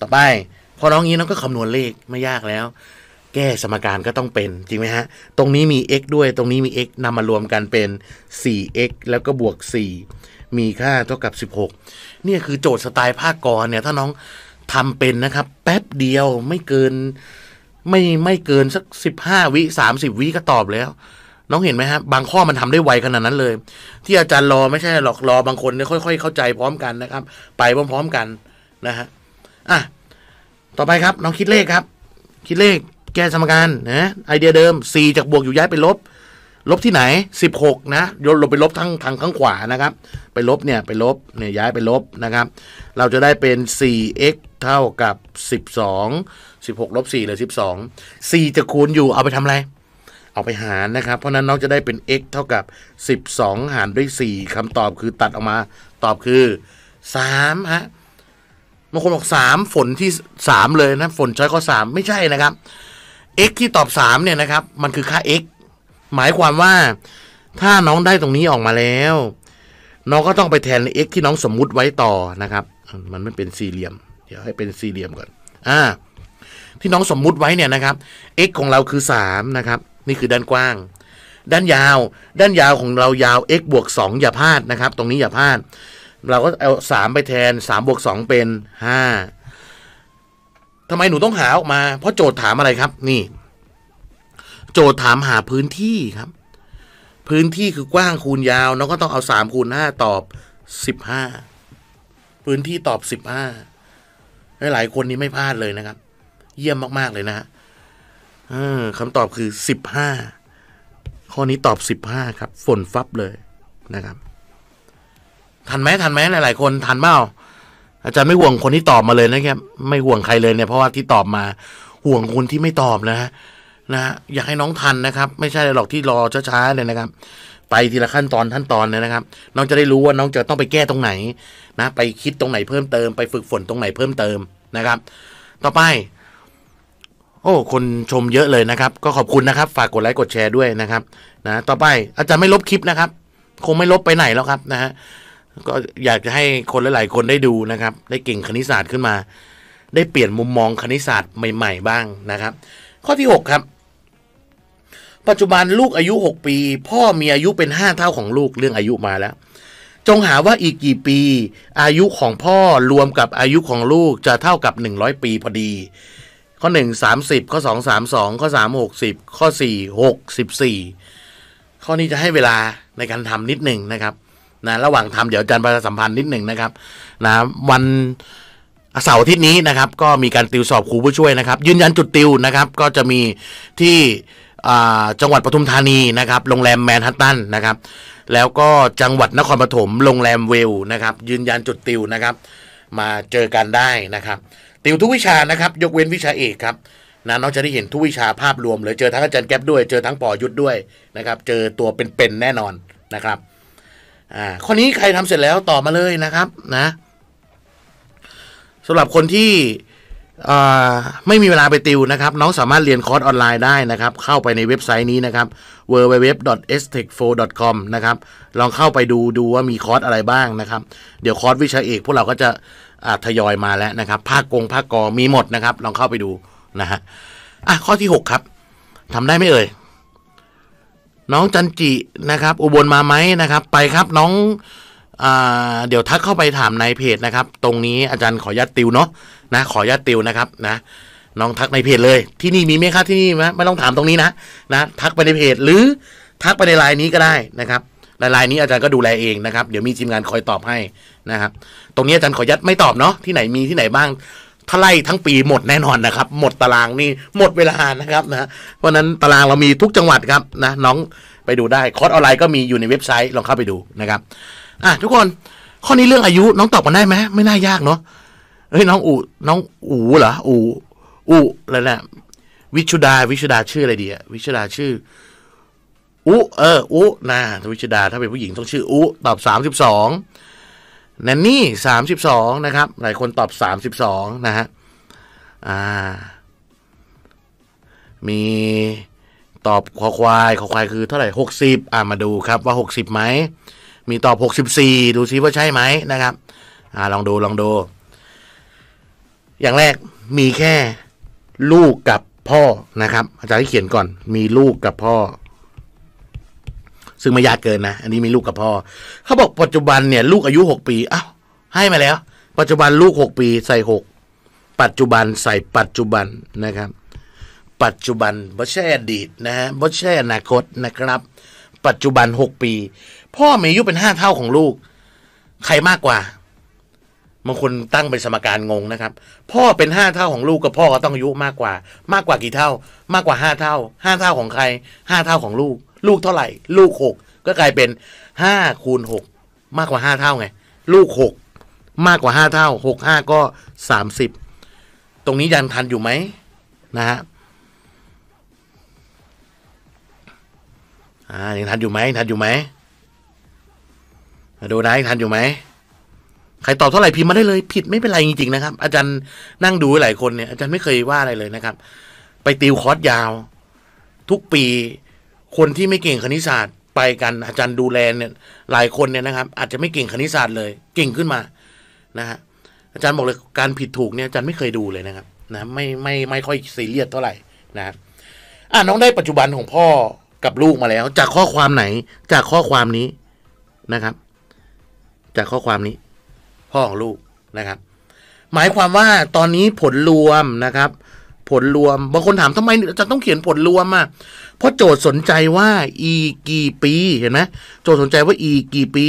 S1: ต่อไป พอ น้องนี้ น้อง ก็ คำนวณ เลข ไม่ ยาก แล้ว แก้ สมการ ก็ต้อง เป็น จริงไหมฮะ ตรงนี้ มี x ด้วย ตรงนี้ มี x นำมา รวมกัน เป็น 4x แล้วก็บวก 4 มีค่า เท่ากับ 16 เนี่ย คือ โจทย์ สไตล์ภาคกรเนี่ย ถ้า น้องทำเป็น นะครับ แป๊บเดียว ไม่ เกินไม่ไม่เกินสักสิบห้าวิสามสิบวิก็ตอบแล้ว น้องเห็นไหมฮะบางข้อมันทำได้ไวขนาดนั้นเลย ที่อาจารย์รอไม่ใช่หรอกรอบางคนเนี่ยค่อย ๆเข้าใจพร้อมกันนะครับ ไปพร้อมๆกันนะฮะอ่ะต่อไปครับน้องคิดเลขครับ คิดเลขแก้สมการนะไอเดียเดิม 4 จากบวกอยู่ย้ายไปลบ ลบที่ไหน 16นะยลบไปลบทั้งทางข้างขวานะครับไปลบเนี่ย ไปลบเนี่ยย้ายไปลบนะครับ เราจะได้เป็น 4x เท่ากับ 12สิบหกลบสี่เหลือสิบสองสี่จะคูณอยู่เอาไปทำอะไร เอาไปหารนะครับ เพราะนั้นน้องจะได้เป็น x เท่ากับสิบสองหารด้วยสี่คำตอบคือตัดออกมา ตอบคือสามฮะบางคนบอกสามฝนที่สามเลยนะฝนช้อยข้อสามไม่ใช่นะครับ x ที่ตอบสามเนี่ยนะครับ มันคือค่า x หมายความว่าถ้าน้องได้ตรงนี้ออกมาแล้ว น้องก็ต้องไปแทน x ที่น้องสมมุติไว้ต่อนะครับ มันไม่เป็นสี่เหลี่ยม เดี๋ยวให้เป็นสี่เหลี่ยมก่อน อ่าที่น้องสมมุติไว้เนี่ยนะครับ x ของเราคือ3นะครับ นี่คือด้านกว้าง ด้านยาว ด้านยาวของเรายาว x บวก2อย่าพลาดนะครับ ตรงนี้อย่าพลาด เราก็เอา 3 ไปแทน3บวก2เป็น 5ทำไมหนูต้องหาออกมาเพราะโจทย์ถามอะไรครับนี่ โจทย์ถามหาพื้นที่ครับ พื้นที่คือกว้างคูณยาวน้องก็ต้องเอา3คูณ5ตอบ15 พื้นที่ตอบ 15หลายคนนี้ไม่พลาดเลยนะครับเยี่ยมมากๆ เลยนะ คำตอบคือสิบห้า ข้อนี้ตอบสิบห้าครับฝนฟับเลยนะครับ ทันไหมทันไหมหลายๆคนทันเปล่าอาจารย์ไม่ห่วงคนที่ตอบมาเลยนะครับไม่ห่วงใครเลยเนี่ยเพราะว่าที่ตอบมา ห่วงคนที่ไม่ตอบนะฮะนะอยากให้น้องทันนะครับ ไม่ใช่หรอกที่รอช้าๆเลยนะครับ ไปทีละขั้นตอนขั้นตอนเลยนะครับ น้องจะได้รู้ว่าน้องจะต้องไปแก้ตรงไหน นะ ไปคิดตรงไหนเพิ่มเติมไปฝึกฝนตรงไหนเพิ่มเติมนะครับ ต่อไปโอ้คนชมเยอะเลยนะครับ ก็ขอบคุณนะครับ ฝากกดไลค์กดแชร์ด้วยนะครับนะต่อไปอาจารย์ไม่ลบคลิปนะครับ คงไม่ลบไปไหนแล้วครับนะฮะก็อยากจะให้คนหลายๆคนได้ดูนะครับ ได้เก่งคณิตศาสตร์ขึ้นมา ได้เปลี่ยนมุมมองคณิตศาสตร์ใหม่ๆบ้างนะครับ ข้อที่ 6 ครับ ปัจจุบันลูกอายุ 6 ปี พ่อมีอายุเป็น 5 เท่าของลูกเรื่องอายุมาแล้ว จงหาว่าอีกกี่ปี อายุของพ่อรวมกับอายุของลูกจะเท่ากับ 100 ปีพอดีข้อหนึ่งสามสิบข้อสองสามสองข้อสามหกสิบข้อสี่หกสิบสี่ข้อนี้จะให้เวลาในการทำนิดหนึ่งนะครับนะระหว่างทำเดี๋ยวอาจารย์ประชาสัมพันธ์นิดหนึ่งนะครับนะวันเสาร์อาทิตย์นี้นะครับ ก็มีการติวสอบครูผู้ช่วยนะครับ ยืนยันจุดติวนะครับ ก็จะมีที่จังหวัดปทุมธานีนะครับ โรงแรมแมนฮัตตันนะครับ แล้วก็จังหวัดนครปฐมโรงแรมเวลนะครับ ยืนยันจุดติวนะครับ มาเจอกันได้นะครับติวทุกวิชานะครับยกเว้นวิชาเอกครับนะน้องจะได้เห็นทุกวิชาภาพรวมเลยเจอทั้งอาจารย์แก๊ปด้วยเจอทั้งปอยุทธด้วยนะครับเจอตัวเป็นๆแน่นอนนะครับอ่าข้อนี้ใครทำเสร็จแล้วต่อมาเลยนะครับนะสำหรับคนที่ไม่มีเวลาไปติวนะครับน้องสามารถเรียนคอร์สออนไลน์ได้นะครับ เข้าไปในเว็บไซต์นี้นะครับ www.stech4.com นะครับลองเข้าไปดูดูว่ามีคอร์สอะไรบ้างนะครับ เดี๋ยวคอร์สวิชาเอก พวกเราก็จะทยอยมาแล้วนะครับ ภาคกงภาคกอมีหมดนะครับลองเข้าไปดูนะฮะอ่ะข้อที่ 6 ครับ ทำได้ไม่เอ่ยน้องจันจินะครับ อุบลมาไหมนะครับ ไปครับ น้องอเดี๋ยวทักเข้าไปถามในเพจนะครับ ตรงนี้อาจารย์ขอญาตติวเนาะนะขอญาตติวนะครับ นะน้องทักในเพจเลย ที่นี่มีไหมครับที่นี่ไหมไม่ต้องถามตรงนี้นะ นะทักไปในเพจหรือ ทักไปในไลน์นี้ก็ได้นะครับลายยนี้อาจารย์ก็ดูแลเองนะครับ เดี๋ยวมีทีมงานคอยตอบให้นะครับ ตรงนี้อาจารย์ขอยัดไม่ตอบเนาะที่ไหนมีที่ไหนบ้างถ้าไล่ทั้งปีหมดแน่นอนนะครับหมดตารางนี่หมดเวลานะครับ นะเพราะนั้นตารางเรามีทุกจังหวัดครับนะน้องไปดูได้คอร์สออนไลน์ก็มีอยู่ในเว็บไซต์ลองเข้าไปดูนะครับ อ่ะทุกคนข้อนี้เรื่องอายุน้องตอบกันได้ไหมไม่น่ายากเนาะเฮ้ย น้องอูน้องอูเหรออูอูอะไรนะวิชุดาวิชุดาชื่ออะไรดีอะวิชุดาชื่ออุเอออุนาทวิชดา ถ้าเป็นผู้หญิงต้องชื่ออุ ตอบสามสิบสองแนนนี่สามสิบสองนะครับ หลายคนตอบสามสิบสองนะฮะ อ่า มีตอบขอควายขอควายคือเท่าไหร่หกสิบอ่ามาดูครับว่าหกสิบไหมมีตอบหกสิบสี่ดูซิว่าใช่ไหมนะครับ อ่า ลองดู ลองดู อย่างแรกมีแค่ลูกกับพ่อ นะครับ อาจารย์ที่เขียนก่อน มีลูกกับพ่อึ่งไม่ยากเกินนะอันนี้มีลูกกับพ่อเขาบอกปัจจุบันเนี่ย ลูกอายุหกปีอ้าวให้มาแล้ว ปัจจุบันลูกหกปีใส่หกปัจจุบันใส่ปัจจุบันนะครับ ปัจจุบันไม่ใช่อดีตนะฮะไม่ใช่อนาคตนะครับ ปัจจุบันหกปี พ่อมีอายุเป็นห้าเท่าของลูก ใครมากกว่าบางคนตั้งเป็นสมการงงนะครับ พ่อเป็นห้าเท่าของลูกกับพ่อก็ต้องอายุมากกว่า มากกว่ากี่เท่า มากกว่าห้าเท่าห้าเท่าของใครห้าเท่าของลูกลูกเท่าไหร่ ลูกหกก็กลายเป็นห้าคูณหกมากกว่าห้าเท่าไง ลูกหก มากกว่าห้าเท่าหกห้าก็สามสิบตรงนี้ยังทันอยู่ไหมนะฮะอ่ายังทันอยู่ไหมทันอยู่ไหมมาดูนะยังทันอยู่ไหมใครตอบเท่าไหร่พิมพ์มาได้เลย ผิดไม่เป็นไรจริงๆนะครับ อาจารย์นั่งดูหลายคนเนี่ยอาจารย์ไม่เคยว่าอะไรเลยนะครับ ไปติวคอร์สยาว ทุกปีคนที่ไม่เก่งคณิตศาสตร์ไปกันอาจารย์ดูแลเนี่ย หลายคนเนี่ยนะครับ อาจจะไม่เก่งคณิตศาสตร์เลย เก่งขึ้นมานะฮะอาจารย์บอกเลยการผิดถูกเนี่ยอาจารย์ไม่เคยดูเลยนะครับ นะไม่ไม่ไม่ค่อยซีเรียสเท่าไหร่นะครับอ่าน้องได้ปัจจุบันของพ่อกับลูกมาแล้ว จากข้อความไหนจากข้อความนี้นะครับ จากข้อความนี้ พ่อของลูกนะครับ หมายความว่าตอนนี้ผลรวมนะครับผลรวม บางคนถามทำไมอาจารย์ต้องเขียนผลรวมอ่ะ เพราะโจทย์สนใจว่าอีกี่ปีเห็นไหมโจทย์สนใจว่าอีกี่ปี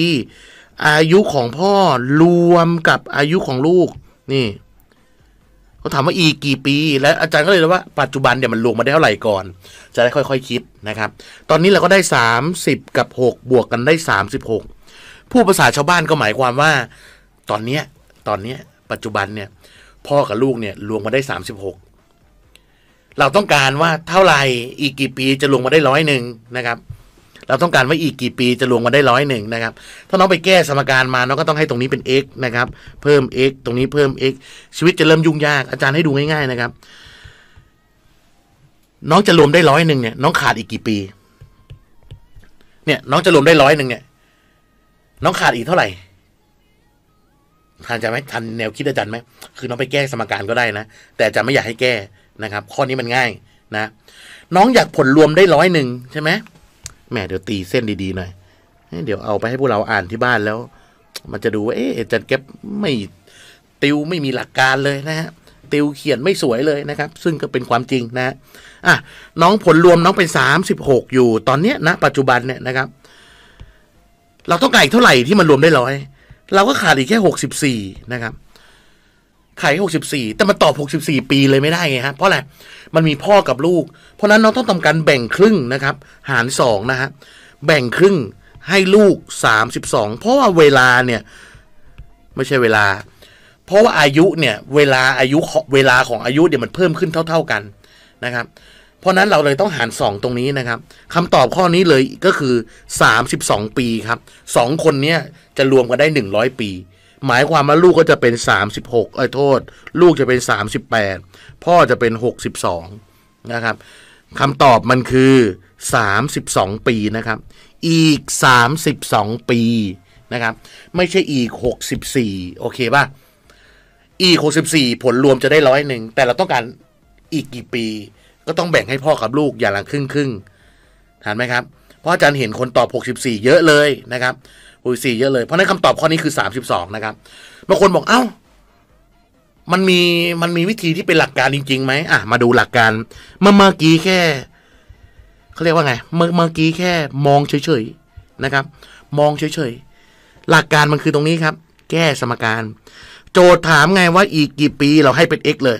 S1: อายุของพ่อรวมกับอายุของลูกนี่เขาถามว่าอีกี่ปี แล้วอาจารย์ก็เลยว่าปัจจุบันเดี๋ยวมันรวมมาได้เท่าไหร่ก่อน จะได้ค่อย ๆคคิดนะครับ ตอนนี้เราก็ได้สสามิบกับหกบวกกันได้สสามิบหกผู้ภาษาชาวบ้านก็หมายความว่า ตอนเนี้ยตอนเนี้ยปัจจุบันเนี่ยพ่อกับลูกเนี่ยรวมมาได้สสามิบหกเราต้องการว่าเท่าไหร่ อีกกี่ปีจะลงมาได้ร้อยหนึ่งนะครับ เราต้องการว่าอีก กี่ปี จะลงมาได้ร้อยหนึ่งนะครับ ถ้าน้องไปแก้สมการมา น้องก็ต้องให้ตรงนี้เป็น x นะครับ เพิ่ม x ตรงนี้เพิ่ม x ชีวิตจะเริ่มยุ่งยาก อาจารย์ให้ดูง่ายๆนะครับ น้องจะรวมได้ร้อยหนึ่งเนี่ย น้องขาดอีกกี่ปี เนี่ย น้องจะรวมได้ร้อยหนึ่งเนี่ยน้องขาดอีกเท่าไหร่ทันจะไหมทันแนวคิดอาจารย์ไหมคือ น้องไปแก้สมการก็ได้นะแต่อาจารย์ไม่อยากให้แก้นะครับ ข้อนี้มันง่ายนะ น้องอยากผลรวมได้ร้อยหนึ่งใช่ไหมแหมเดี๋ยวตีเส้นดีๆหน่อย เดี๋ยวเอาไปให้พวกเราอ่านที่บ้านแล้ว มันจะดูว่าเอ๊ะจันเก็บไม่ติวไม่มีหลักการเลยนะฮะ ติวเขียนไม่สวยเลยนะครับ ซึ่งก็เป็นความจริงนะอ่ะน้องผลรวมน้องเป็นสามสิบหกอยู่ ตอนเนี้ยนะปัจจุบันเนี่ยนะครับ เราต้องการอีกเท่าไหร่ที่มันรวมได้ร้อย เราก็ขาดอีกแค่หกสิบสี่นะครับขายหกสิบสี่แต่มันตอบหกสิบสี่ปีเลยไม่ได้ไงฮะเพราะอะไรมันมีพ่อกับลูก เพราะนั้นน้องต้องทำการแบ่งครึ่งนะครับหารสองนะฮะแบ่งครึ่งให้ลูกสามสิบสองเพราะว่าเวลาเนี่ยไม่ใช่เวลา เพราะว่าอายุเนี่ยเวลาอายุเวลาของอายุเดี๋ยวมันเพิ่มขึ้นเท่า ๆกันนะครับเพราะนั้นเราเลยต้องหารสองตรงนี้นะครับคำตอบข้อนี้เลยก็คือสามสิบสองปีครับสองคนเนี้ยจะรวมกันได้หนึ่งร้อยปีหมายความว่าลูกก็จะเป็นสามสิบหกไอ้โทษ ลูกจะเป็นสามสิบแปดพ่อจะเป็นหกสิบสองนะครับคำตอบมันคือสามสิบสองปีนะครับ อีกสามสิบสองปีนะครับ ไม่ใช่อีกหกสิบสี่โอเคป่ะอีกหกสิบสี่ผลรวมจะได้ร้อยหนึ่ง แต่เราต้องการอีกกี่ปี ก็ต้องแบ่งให้พ่อกับลูกอย่างละครึ่งครึ่งทานไหมครับ เพราะอาจารย์เห็นคนตอบหกสิบสี่เยอะเลยนะครับโอ้ยสี่เยอะเลยเพราะนั้นคำตอบข้อนี้คือสามสิบสองนะครับบางคนบอก เอา้ามันมีมันมีวิธีที่เป็นหลักการจริงๆไหมอ่ะมาดูหลักการเมื่อเมื่อกี้แค่เขาเรียกว่าไงเมื่อเมื่อกี้แค่ มองเฉยๆนะครับ มองเฉยๆหลักการมันคือตรงนี้ครับ แก้สมการ โจทย์ถามไงว่าอีกกี่ปี เราให้เป็น x เลย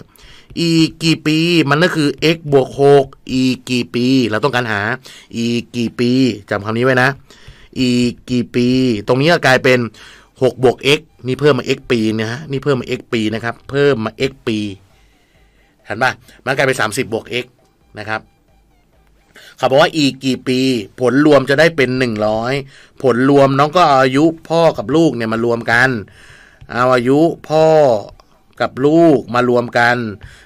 S1: อีกกี่ปี มันก็คือ x บวก6อีกกี่ปี เราต้องการหาอีกกี่ปีจำคำนี้ไว้นะอีกกี่ปี ตรงนี้กลายเป็น 6 บวก x นี่เพิ่มมา x ปีนะฮะ นี่เพิ่มมา x ปีนะครับ เพิ่มมา x ปี เห็นปะมันกลายเป็น 30 บวก x นะครับ เขาบอกว่าอีกกี่ปี ผลรวมจะได้เป็น 100 ผลรวมน้องก็อาอายุพ่อกับลูกเนี่ยมารวมกันเอาอายุพ่อกับลูกมารวมกัน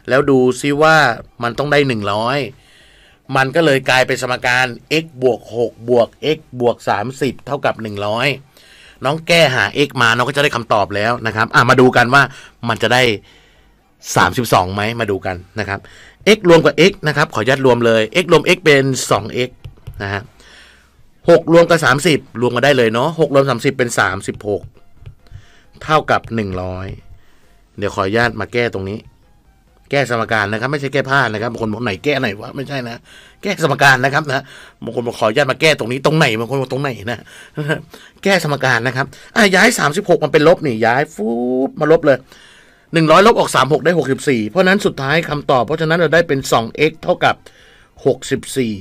S1: แล้วดูซิว่ามันต้องได้ 100มันก็เลยกลายเป็นสมการ x บวก 6 บวก x บวก 30 เท่ากับ 100 น้องแก้หา x มา น้องก็จะได้คำตอบแล้วนะครับ อ่มาดูกันว่ามันจะได้ 32ไหมมาดูกันนะครับ x รวมกับ x นะครับ ขอยัดรวมเลย x รวม x เป็น 2x นะฮะ6รวมกับ 30 รวมกันได้เลยเนาะ6รวม 30 เป็น 36 เท่ากับ 100 เดี๋ยวขออนุญาตมาแก้ตรงนี้แก้สมการนะครับ ไม่ใช่แก้ผ้านะครับบางคนบอกไหนแก้ไหนวะไม่ใช่นะแก้สมการนะครับนะบางคนบอกขอญาตมาแก้ตรงนี้ตรงไหนบางคนบอกตรงไหนนะ แก้สมการนะครับอ่ะย้ายสามสิบหกมันเป็นลบนี่ย้ายฟูบมาลบเลยหนึ่งร้อยลบออกสามหกได้หกสิบสี่เพราะนั้นสุดท้ายคำตอบเพราะฉะนั้นเราได้เป็นสอง x เท่ากับหกสิบสี่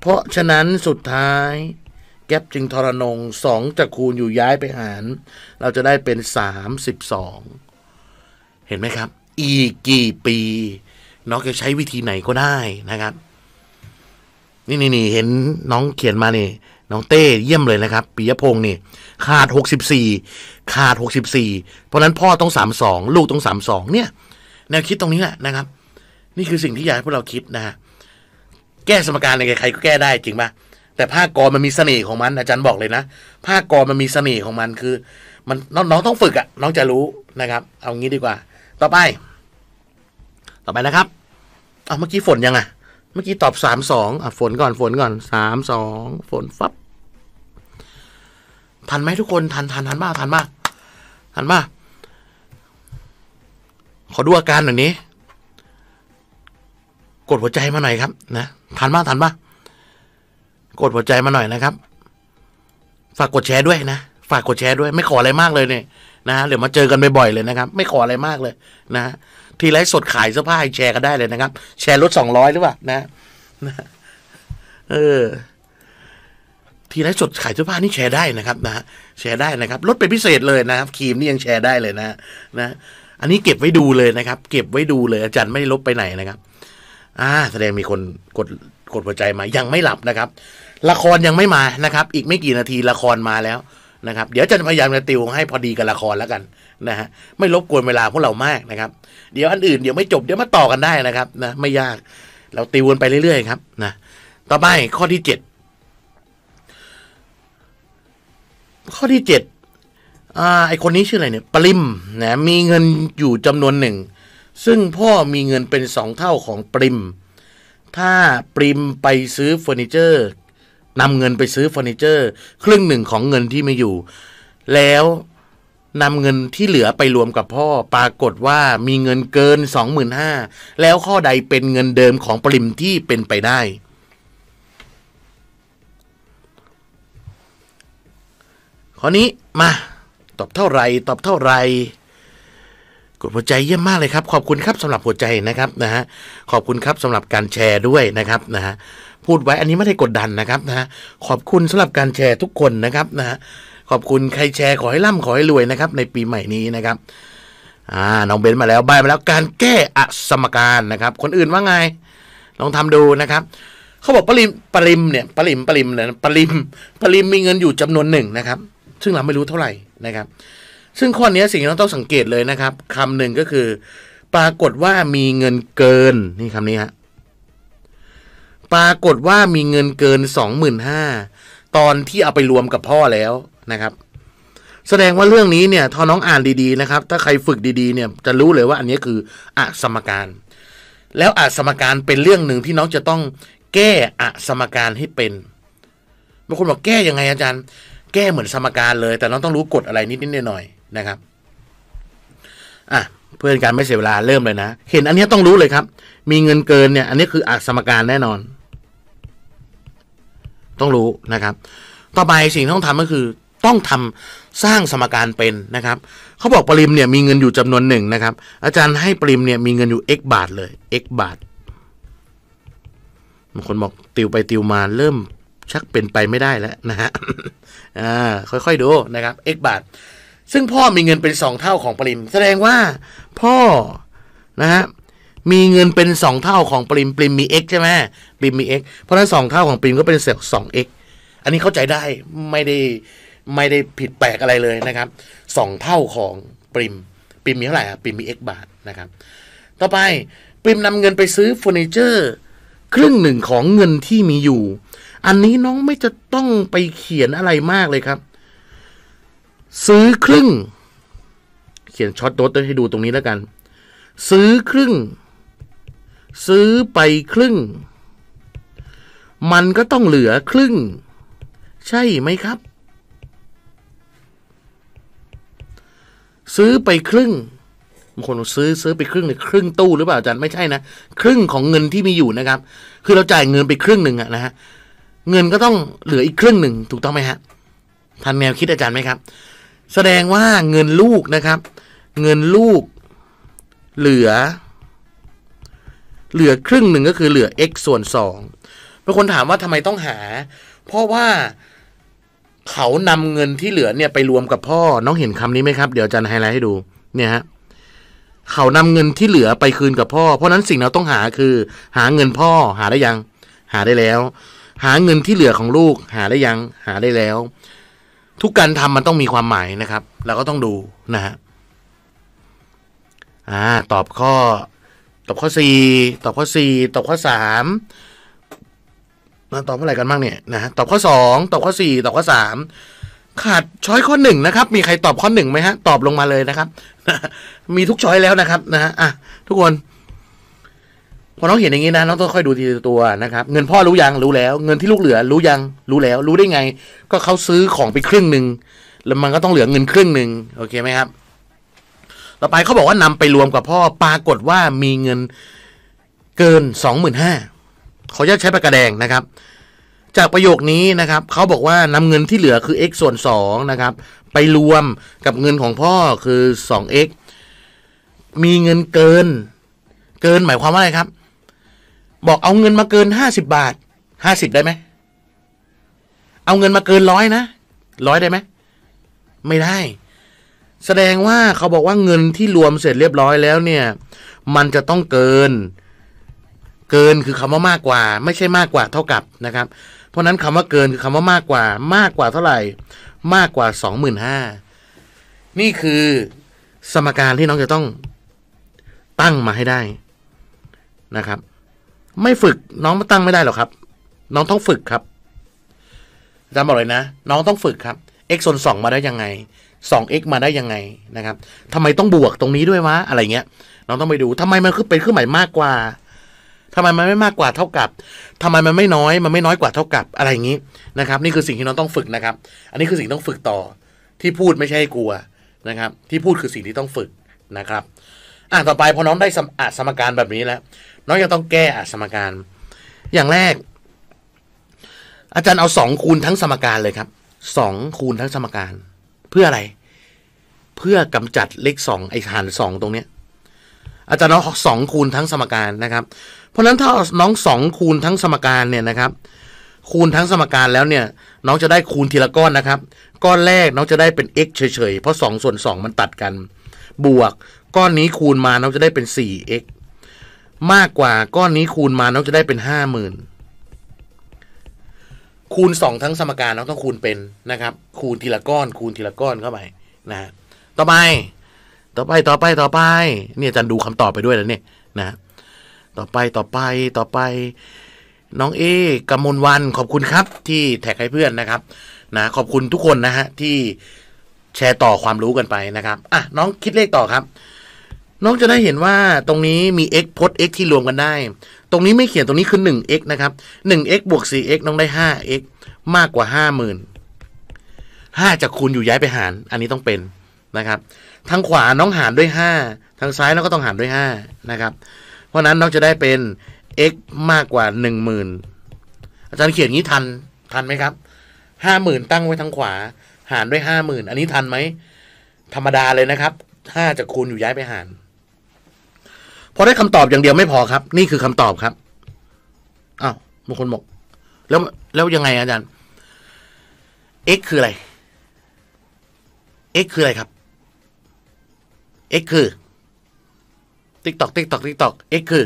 S1: เพราะฉะนั้นสุดท้าย แก๊ปจึงทรนงสองจะคูณอยู่ย้ายไปหาร เราจะได้เป็นสามสิบสองเห็นไหมครับอีกกี่ปี น้องจะใช้วิธีไหนก็ได้นะครับ นี่นี่นี่เห็นน้องเขียนมานี่ น้องเต้เยี่ยมเลยนะครับปิยพงศ์นี่ขาดหกสิบสี่ขาดหกสิบสี่เพราะนั้นพ่อต้องสามสอง ลูกต้องสามสองเนี่ยแนวคิดตรงนี้แหละนะครับ นี่คือสิ่งที่อยากให้พวกเราคิดนะฮะแก้สมการอะไรใครก็แก้ได้จริงปะแต่ภาคกรมันมีเสน่ห์ของมันอาจารย์บอกเลยนะภาคกรมันมีเสน่ห์ของมันคือ มันน้องต้องฝึกอะ่ะน้องจะรู้นะครับ เอางี้ดีกว่าต่อไป ต่อไปนะครับเอาเมื่อกี้ฝนยัง่ะ เมื่อกี้ตอบสามสองอ่ะฝนก่อน ฝนก่อนสามสองฝนฟับ ทันไหมทุกคนทันทันทันมากทันมาก ทันมาก ขอดูอาการหน่อยนี้ กดหัวใจมาหน่อยครับนะทันมากทันมากกดหัวใจมาหน่อยนะครับ ฝากกดแชร์ด้วยนะฝากกดแชร์ด้วย ไม่ขออะไรมากเลยเนี่ยนะเดี๋ยวมาเจอกันบ่อยๆเลยนะครับ ไม่ขออะไรมากเลย นะ ทีไรสดขายเสื้อผ้าแชร์กันได้เลยนะครับ แชร์ลดสองร้อยหรือเปล่านะ นะ เออ ทีไรสดขายเสื้อผ้านี่แชร์ได้นะครับ นะแชร์ได้นะครับลดเป็นพิเศษเลยนะครับครีมนี่ยังแชร์ได้เลยนะนะอันนี้เก็บไว้ดูเลยนะครับ เก็บไว้ดูเลย อาจารย์ไม่ลบไปไหนนะครับ อ่า แสดงมีคนกด กดหัวใจมายังไม่หลับนะครับ ละครยังไม่มานะครับ อีกไม่กี่นาทีละครมาแล้วนะครับเดี๋ยวจะพยายามจะติวให้พอดีกับละครแล้วกันนะฮะไม่รบกวนเวลาพวกเรามากนะครับ เดี๋ยวอันอื่น เดี๋ยวไม่จบ เดี๋ยวมาต่อกันได้นะครับนะไม่ยากเราติวนไปเรื่อยๆครับนะต่อไปข้อที่เจ็ดข้อที่เจ็ดไอคนนี้ชื่ออะไรเนี่ย ปริมนะมีเงินอยู่จำนวนหนึ่งซึ่งพ่อมีเงินเป็นสองเท่าของปริม ถ้าปริมไปซื้อเฟอร์นิเจอร์นำเงินไปซื้อเฟอร์นิเจอร์ครึ่งหนึ่งของเงินที่ไม่อยู่ แล้วนำเงินที่เหลือไปรวมกับพ่อ ปรากฏว่ามีเงินเกินสองหมื่นห้าแล้วข้อใดเป็นเงินเดิมของปริมที่เป็นไปได้ข้อนี้มาตอบเท่าไรตอบเท่าไรกดหัวใจเยี่ยมมากเลยครับ ขอบคุณครับสำหรับหัวใจนะครับนะฮะขอบคุณครับสำหรับการแชร์ด้วยนะครับนะฮะพูดไว้ อันนี้ไม่ได้กดดันนะครับนะขอบคุณสำหรับการแชร์ทุกคนนะครับนะขอบคุณใครแชร์ขอให้ร่ำขอให้รวยนะครับ ในปีใหม่นี้นะครับ อ่า น้องเบนมาแล้วบายมาแล้ว การแก้อสมการนะครับ คนอื่นว่าไง ลองทำดูนะครับ เขาบอกปริมปริมเนี่ยปริมปริมเนี่ยปริมปริมมีเงินอยู่จำนวนหนึ่งนะครับ ซึ่งเราไม่รู้เท่าไหร่นะครับ ซึ่งข้อนี้สิ่งที่เราต้องสังเกตเลยนะครับคำหนึ่งก็คือ ปรากฏว่ามีเงินเกินนี่คำนี้ฮะปรากฏว่ามีเงินเกินสองหมื่นห้าตอนที่เอาไปรวมกับพ่อแล้วนะครับ แสดงว่าเรื่องนี้เนี่ยทอาน้องอ่านดี ๆ นะครับถ้าใครฝึกดีๆเนี่ยจะรู้เลยว่าอันนี้คืออสมการ แล้วอสมการเป็นเรื่องหนึ่งที่น้องจะต้องแก้อสมการให้เป็นบางคนบอกแก้ยังไงอาจารย์ แก้เหมือนสมการเลย แต่น้องต้องรู้กฎอะไรนิดๆหน่อยๆนะครับอ่ะเพื่อนการไม่เสียเวลาเริ่มเลยนะ เห็นอันนี้ต้องรู้เลยครับ มีเงินเกินเนี่ยอันนี้คืออัสมการแน่นอนต้องรู้นะครับ ต่อไปสิ่งที่ต้องทำก็คือต้องทำสร้างสมการเป็นนะครับ เขาบอกปริมเนี่ยมีเงินอยู่จำนวนหนึ่งนะครับ อาจารย์ให้ปริมเนี่ยมีเงินอยู่ x บาทเลย x บาทบางคนบอก ติวไปติวมาเริ่มชักเป็นไปไม่ได้แล้วนะฮะอ่าค่อยๆดูนะครับ x บาท ซึ่งพ่อมีเงินเป็นสองเท่าของปริม แสดงว่า พ่อนะฮะมีเงินเป็น 2 เท่าของปริมปริมมี x ใช่ไหมปริมมี x เพราะฉะนั้นสองเท่าของปริมก็เป็นเศษ2 x อันนี้เข้าใจได้ไม่ได้ไม่ได้ผิดแปลกอะไรเลยนะครับ2เท่าของปริมปริมมีเท่าไหร่ปริมมี x บาทนะครับต่อไปปริมนำเงินไปซื้อเฟอร์นิเจอร์ครึ่งหนึ่งของเงินที่มีอยู่ อันนี้น้องไม่จะต้องไปเขียนอะไรมากเลยครับ ซื้อครึ่ง เขียนช็อตโดสให้ดูตรงนี้แล้วกัน ซื้อครึ่งซื้อไปครึ่ง มันก็ต้องเหลือครึ่ง ใช่ไหมครับ ซื้อไปครึ่งบางคนซื้อซื้อไปครึ่งืนครึ่งตู้หรือเปล่าอาจารย์ไม่ใช่นะครึ่งของเงินที่มีอยู่นะครับ คือเราจ่ายเงินไปครึ่งหนึ่งอะนะฮะเงินก็ต้องเหลืออีกครึ่งหนึ่งถูกต้องไหมฮะทันแนวคิดอาจารย์ไหมครับ แสดงว่าเงินลูกนะครับ เงินลูกเหลือเหลือครึ่งหนึ่งก็คือเหลือ x ส่วน2บางคนถามว่าทำไมต้องหา เพราะว่าเขานำเงินที่เหลือเนี่ยไปรวมกับพ่อน้องเห็นคำนี้ไหมครับ เดี๋ยวจันไฮไลท์ให้ดู เนี่ยฮะเขานำเงินที่เหลือไปคืนกับพ่อ เพราะนั้นสิ่งเราต้องหาคือ หาเงินพ่อหาได้ยัง หาได้แล้ว หาเงินที่เหลือของลูกหาได้ยังหาได้แล้ว ทุกการทำมันต้องมีความหมายนะครับเราก็ต้องดูนะฮะอ่าตอบข้อตอบข้อสี่ตอบข้อสี่ตอบข้อสามมาตอบอะไรกันบ้างเนี่ยนะ ตอบข้อสองตอบข้อสี่ตอบข้อสามขาดช้อยข้อหนึ่งนะครับ มีใครตอบข้อหนึ่งไหมฮะ ตอบลงมาเลยนะครับ มีทุกช้อยแล้วนะครับนะฮะอ่ะทุกคน พอน้องเห็นอย่างนี้นะ น้องต้องค่อยดูทีตัวนะครับ เงินพ่อรู้ยัง รู้แล้ว เงินที่ลูกเหลือ รู้ยัง รู้แล้ว รู้ได้ไง ก็เขาซื้อของไปครึ่งหนึ่ง แล้วมันก็ต้องเหลือเงินครึ่งหนึ่งโอเคไหมครับต่อไปเขาบอกว่านำไปรวมกับพ่อปรากฏว่ามีเงินเกินสองหมื่นห้าเขาจะใช้ปรกกาแดง นะครับ จากประโยคนี้นะครับเขาบอกว่านำเงินที่เหลือคือ x ส่วนสองนะครับไปรวมกับเงินของพ่อคือสอง x มีเงินเกินเกินหมายความว่าอะไรครับ บอกเอาเงินมาเกินห้าสิบบาทห้าสิบได้ไหม เอาเงินมาเกินร้อยนะร้อยได้ไหม ไม่ได้แสดงว่าเขาบอกว่าเงินที่รวมเสร็จเรียบร้อยแล้วเนี่ย มันจะต้องเกิน เกินคือคำว่ามากกว่า ไม่ใช่มากกว่าเท่ากับนะครับ เพราะนั้นคำว่าเกินคือคำว่ามากกว่ามากกว่าเท่าไหร่มากกว่าสองหมื่นห้านี่คือสมการที่น้องจะต้องตั้งมาให้ได้นะครับ ไม่ฝึกน้องมาตั้งไม่ได้หรอกครับ น้องต้องฝึกครับจำบอกเลยนะ น้องต้องฝึกครับ x ส่วนสองมาได้ยังไง 2x มาได้ยังไงนะครับทำไมต้องบวกตรงนี้ด้วยวะอะไรเงี้ยเราต้องไปดูทำไมมันคือเป็นเครื่องหมายมากกว่า ทำไมมันไม่มากกว่าเท่ากับ ทำไมมันไม่น้อย มันไม่น้อยกว่าเท่ากับอะไรงนี้นะครับ นี่คือสิ่งที่น้องต้องฝึกนะครับ อันนี้คือสิ่งต้องฝึกต่อ ที่พูดไม่ใช่กลัวนะครับ ที่พูดคือสิ่งที่ต้องฝึกนะครับอ่ะต่อไปพอน้องได้อาจสมการแบบนี้แล้ว น้องยังต้องแก้อสมการ อย่างแรก อาจารย์เอาสองคูณทั้งสมการเลยครับสองคูณทั้งสมการเพื่ออะไร เพื่อกำจัดเลขสองไอหารสองตรงเนี้ยอาจารย์น้องสองคูณทั้งสมการนะครับ เพราะนั้นถ้าน้องสองคูณทั้งสมการ เนี่ยนะครับคูณทั้งสมการแล้วเนี่ย น้องจะได้คูณทีละก้อนนะครับ ก้อนแรกน้องจะได้เป็น x เฉยๆ เพราะสองส่วนสองมันตัดกัน บวกก้อนนี้คูณมาน้องจะได้เป็น 4x มากกว่าก้อนนี้คูณมาน้องจะได้เป็นห้าหมื่นคูณ2ทั้งสมการเราต้องคูณเป็นนะครับ คูณทีละก้อนคูณทีละก้อนเข้าไปนะต่อไปต่อไปต่อไปต่อไปเนี่ยอาจารย์ดูคำตอบไปด้วยแล้วเนี่ยนะต่อไปต่อไปต่อไป น้องเอกมลวันขอบคุณครับที่แท็กให้เพื่อนนะครับนะขอบคุณทุกคนนะฮะที่แชร์ต่อความรู้กันไปนะครับอ่ะน้องคิดเลขต่อครับน้องจะได้เห็นว่าตรงนี้มี x พจน์ x ที่รวมกันได้ตรงนี้ไม่เขียนตรงนี้คือ 1x นะครับ 1x บวก 4x ต้องได้ 5x มากกว่า 50,000 5จากคูณอยู่ย้ายไปหาร อันนี้ต้องเป็นนะครับทางขวาน้องหารด้วย 5ทางซ้ายน้องก็ต้องหารด้วย5นะครับเพราะนั้นน้องจะได้เป็น x มากกว่า 10,000 อาจารย์เขียนงี้ทันทันไหมครับ50,000ตั้งไว้ทางขวาหารด้วย50,000 อันนี้ทันไหมธรรมดาเลยนะครับ5จากคูณอยู่ย้ายไปหารพอได้คำตอบอย่างเดียวไม่พอครับ นี่คือคำตอบครับอ้าวบางคนบอกแล้วแล้วยังไงอาจารย์ x คืออะไร x คืออะไรครับ x คือติ๊กตอกติ๊กตอกติ๊กตอก x คือ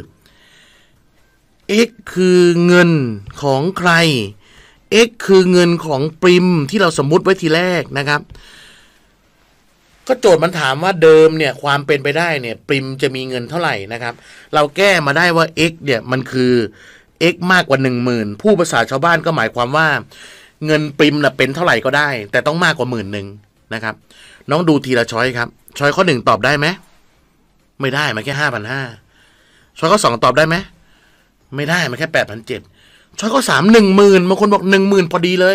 S1: x คือเงินของใคร x คือเงินของปริมที่เราสมมุติไว้ทีแรกนะครับก็โจทย์มันถามว่าเดิมเนี่ยความเป็นไปได้เนี่ยปริมจะมีเงินเท่าไหร่นะครับ เราแก้มาได้ว่า x เนี่ยมันคือ x มากกว่า1 0,000ผู้ภาษาชาวบ้านก็หมายความว่า เงินปริมนะเป็นเท่าไหร่ก็ได้ แต่ต้องมากกว่าหมื่นหนึ่งนะครับ น้องดูทีละช้อยครับช้อยข้อหนึ่งตอบได้ไหมไม่ได้มาแค่ห้าพันห้าช้อยข้อสองตอบได้ไหมไม่ได้มาแค่แปดพันเจ็ดช้อยข้อสามหนึ่งหมื่นบางคนบอกหนึ่งหมื่นพอดีเลย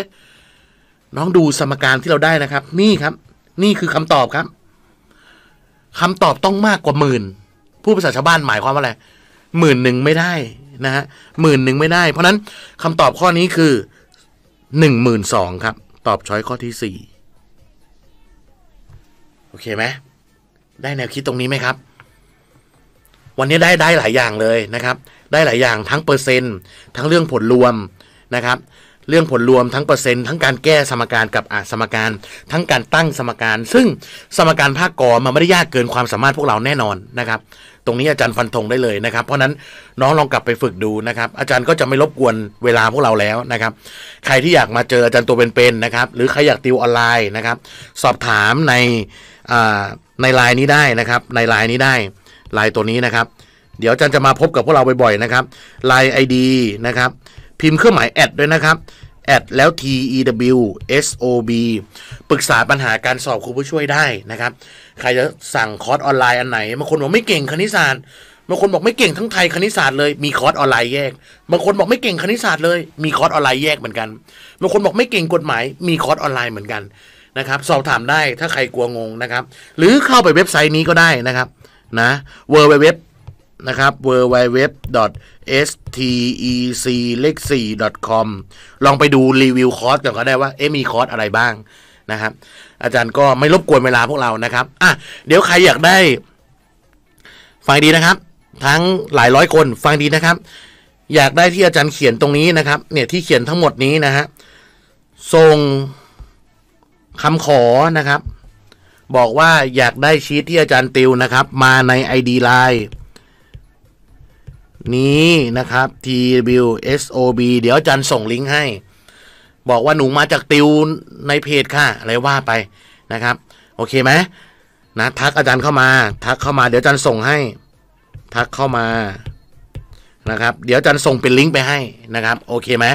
S1: น้องดูสมการที่เราได้นะครับ นี่ครับนี่คือคำตอบครับ คำตอบต้องมากกว่าหมื่นผู้ภาษาชาวบ้านหมายความว่าอะไรหมื่นหนึ่งไม่ได้นะฮะหมื่นหนึ่งไม่ได้ เพราะนั้นคำตอบข้อนี้คือหนึ่งหมื่นสองครับ ตอบช้อยข้อที่สี่โอเคไหมได้แนวคิดตรงนี้ไหมครับ วันนี้ได้ได้หลายอย่างเลยนะครับ ได้หลายอย่างทั้งเปอร์เซ็นต์ทั้งเรื่องผลรวมนะครับเรื่องผลรวมทั้งเปอร์เซ็นต์ทั้งการแก้สมการกับอาสมการ ทั้งการตั้งสมการ ซึ่งสมการภาคกอมันไม่ได้ยากเกินความสามารถพวกเราแน่นอนนะครับ ตรงนี้อาจารย์ฟันธงได้เลยนะครับ เพราะนั้นน้องลองกลับไปฝึกดูนะครับ อาจารย์ก็จะไม่รบกวนเวลาพวกเราแล้วนะครับ ใครที่อยากมาเจออาจารย์ตัวเป็นๆนะครับ หรือ ใครอยากติวออนไลน์นะครับ สอบถามในในไลน์นี้ได้นะครับ ในไลน์นี้ได้ไลน์ตัวนี้นะครับ เดี๋ยวอาจารย์จะมาพบกับพวกเราบ่อย ๆนะครับไลน์ไอดีนะครับพิมพ์เครื่องหมายแอดด้วยนะครับ แอดแล้ว T E W S O B ปรึกษาปัญหาการสอบครูผู้ช่วยได้นะครับ ใครจะสั่งคอร์สออนไลน์อันไหน บางคนบอกไม่เก่งคณิตศาสตร์ บางคนบอกไม่เก่งทั้งไทยคณิตศาสตร์เลย มีคอร์สออนไลน์แยก บางคนบอกไม่เก่งคณิตศาสตร์เลย มีคอร์สออนไลน์แยกเหมือนกัน บางคนบอกไม่เก่งกฎหมาย มีคอร์สออนไลน์เหมือนกันนะครับ สอบถามได้ถ้าใครกลัวงงนะครับ หรือเข้าไปเว็บไซต์นี้ก็ได้นะครับ นะ w w w นะครับ www.steclex4.com ลองไปดูรีวิวคอร์สกันก็ได้ว่าเอ๊มีคอร์สอะไรบ้างนะครับ อาจารย์ก็ไม่รบกวนเวลาพวกเรานะครับอ่ะเดี๋ยวใครอยากได้ฟังดีนะครับ ทั้งหลายร้อยคนฟังดีนะครับ อยากได้ที่อาจารย์เขียนตรงนี้นะครับเนี่ยที่เขียนทั้งหมดนี้นะฮะส่งคำขอนะครับ บอกว่าอยากได้ชีตที่อาจารย์ติวนะครับ มาใน ID ไลน์นี้นะครับ twsob เดี๋ยวจันส่งลิงก์ให้ บอกว่าหนูมาจากติวในเพจค่ะอะไรว่าไปนะครับ โอเคไหมนะทักอาจารย์เข้ามาทักเข้ามาเดี๋ยวจันส่งให้ ทักเข้ามา นะครับ เดี๋ยวจันส่งเป็นลิงก์ไปให้นะครับ โอเคไหม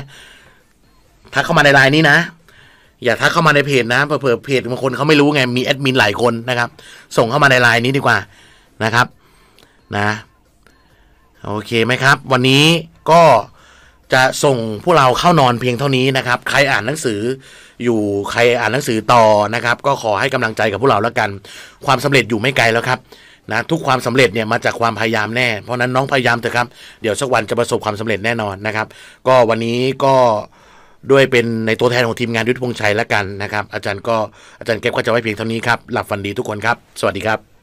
S1: ทักเข้ามาในไลน์นี้นะ อย่าทักเข้ามาในเพจนะเผื่อเพจบางคนเขาไม่รู้ไงมีแอดมินหลายคนนะครับส่งเข้ามาในไลน์นี้ดีกว่านะครับ นะโอเคไหมครับ วันนี้ก็จะส่งพวกเราเข้านอนเพียงเท่านี้นะครับ ใครอ่านหนังสือ อยู่ใครอ่านหนังสือต่อนะครับก็ขอให้กำลังใจกับพวกเราแล้วกัน ความสำเร็จอยู่ไม่ไกลแล้วครับนะทุกความสำเร็จเนี่ยมาจากความพยายามแน่เพราะนั้นน้องพยายามเถอะครับเดี๋ยวสักวันจะประสบความสำเร็จแน่นอนนะครับ ก็วันนี้ก็ด้วยเป็นในตัวแทนของทีมงานยุทธพงษ์ชัยแล้วกันนะครับอาจารย์ก็อาจารย์เก๊บก็จะไว้เพียงเท่านี้ครับ หลับฝันดีทุกคนครับสวัสดีครับ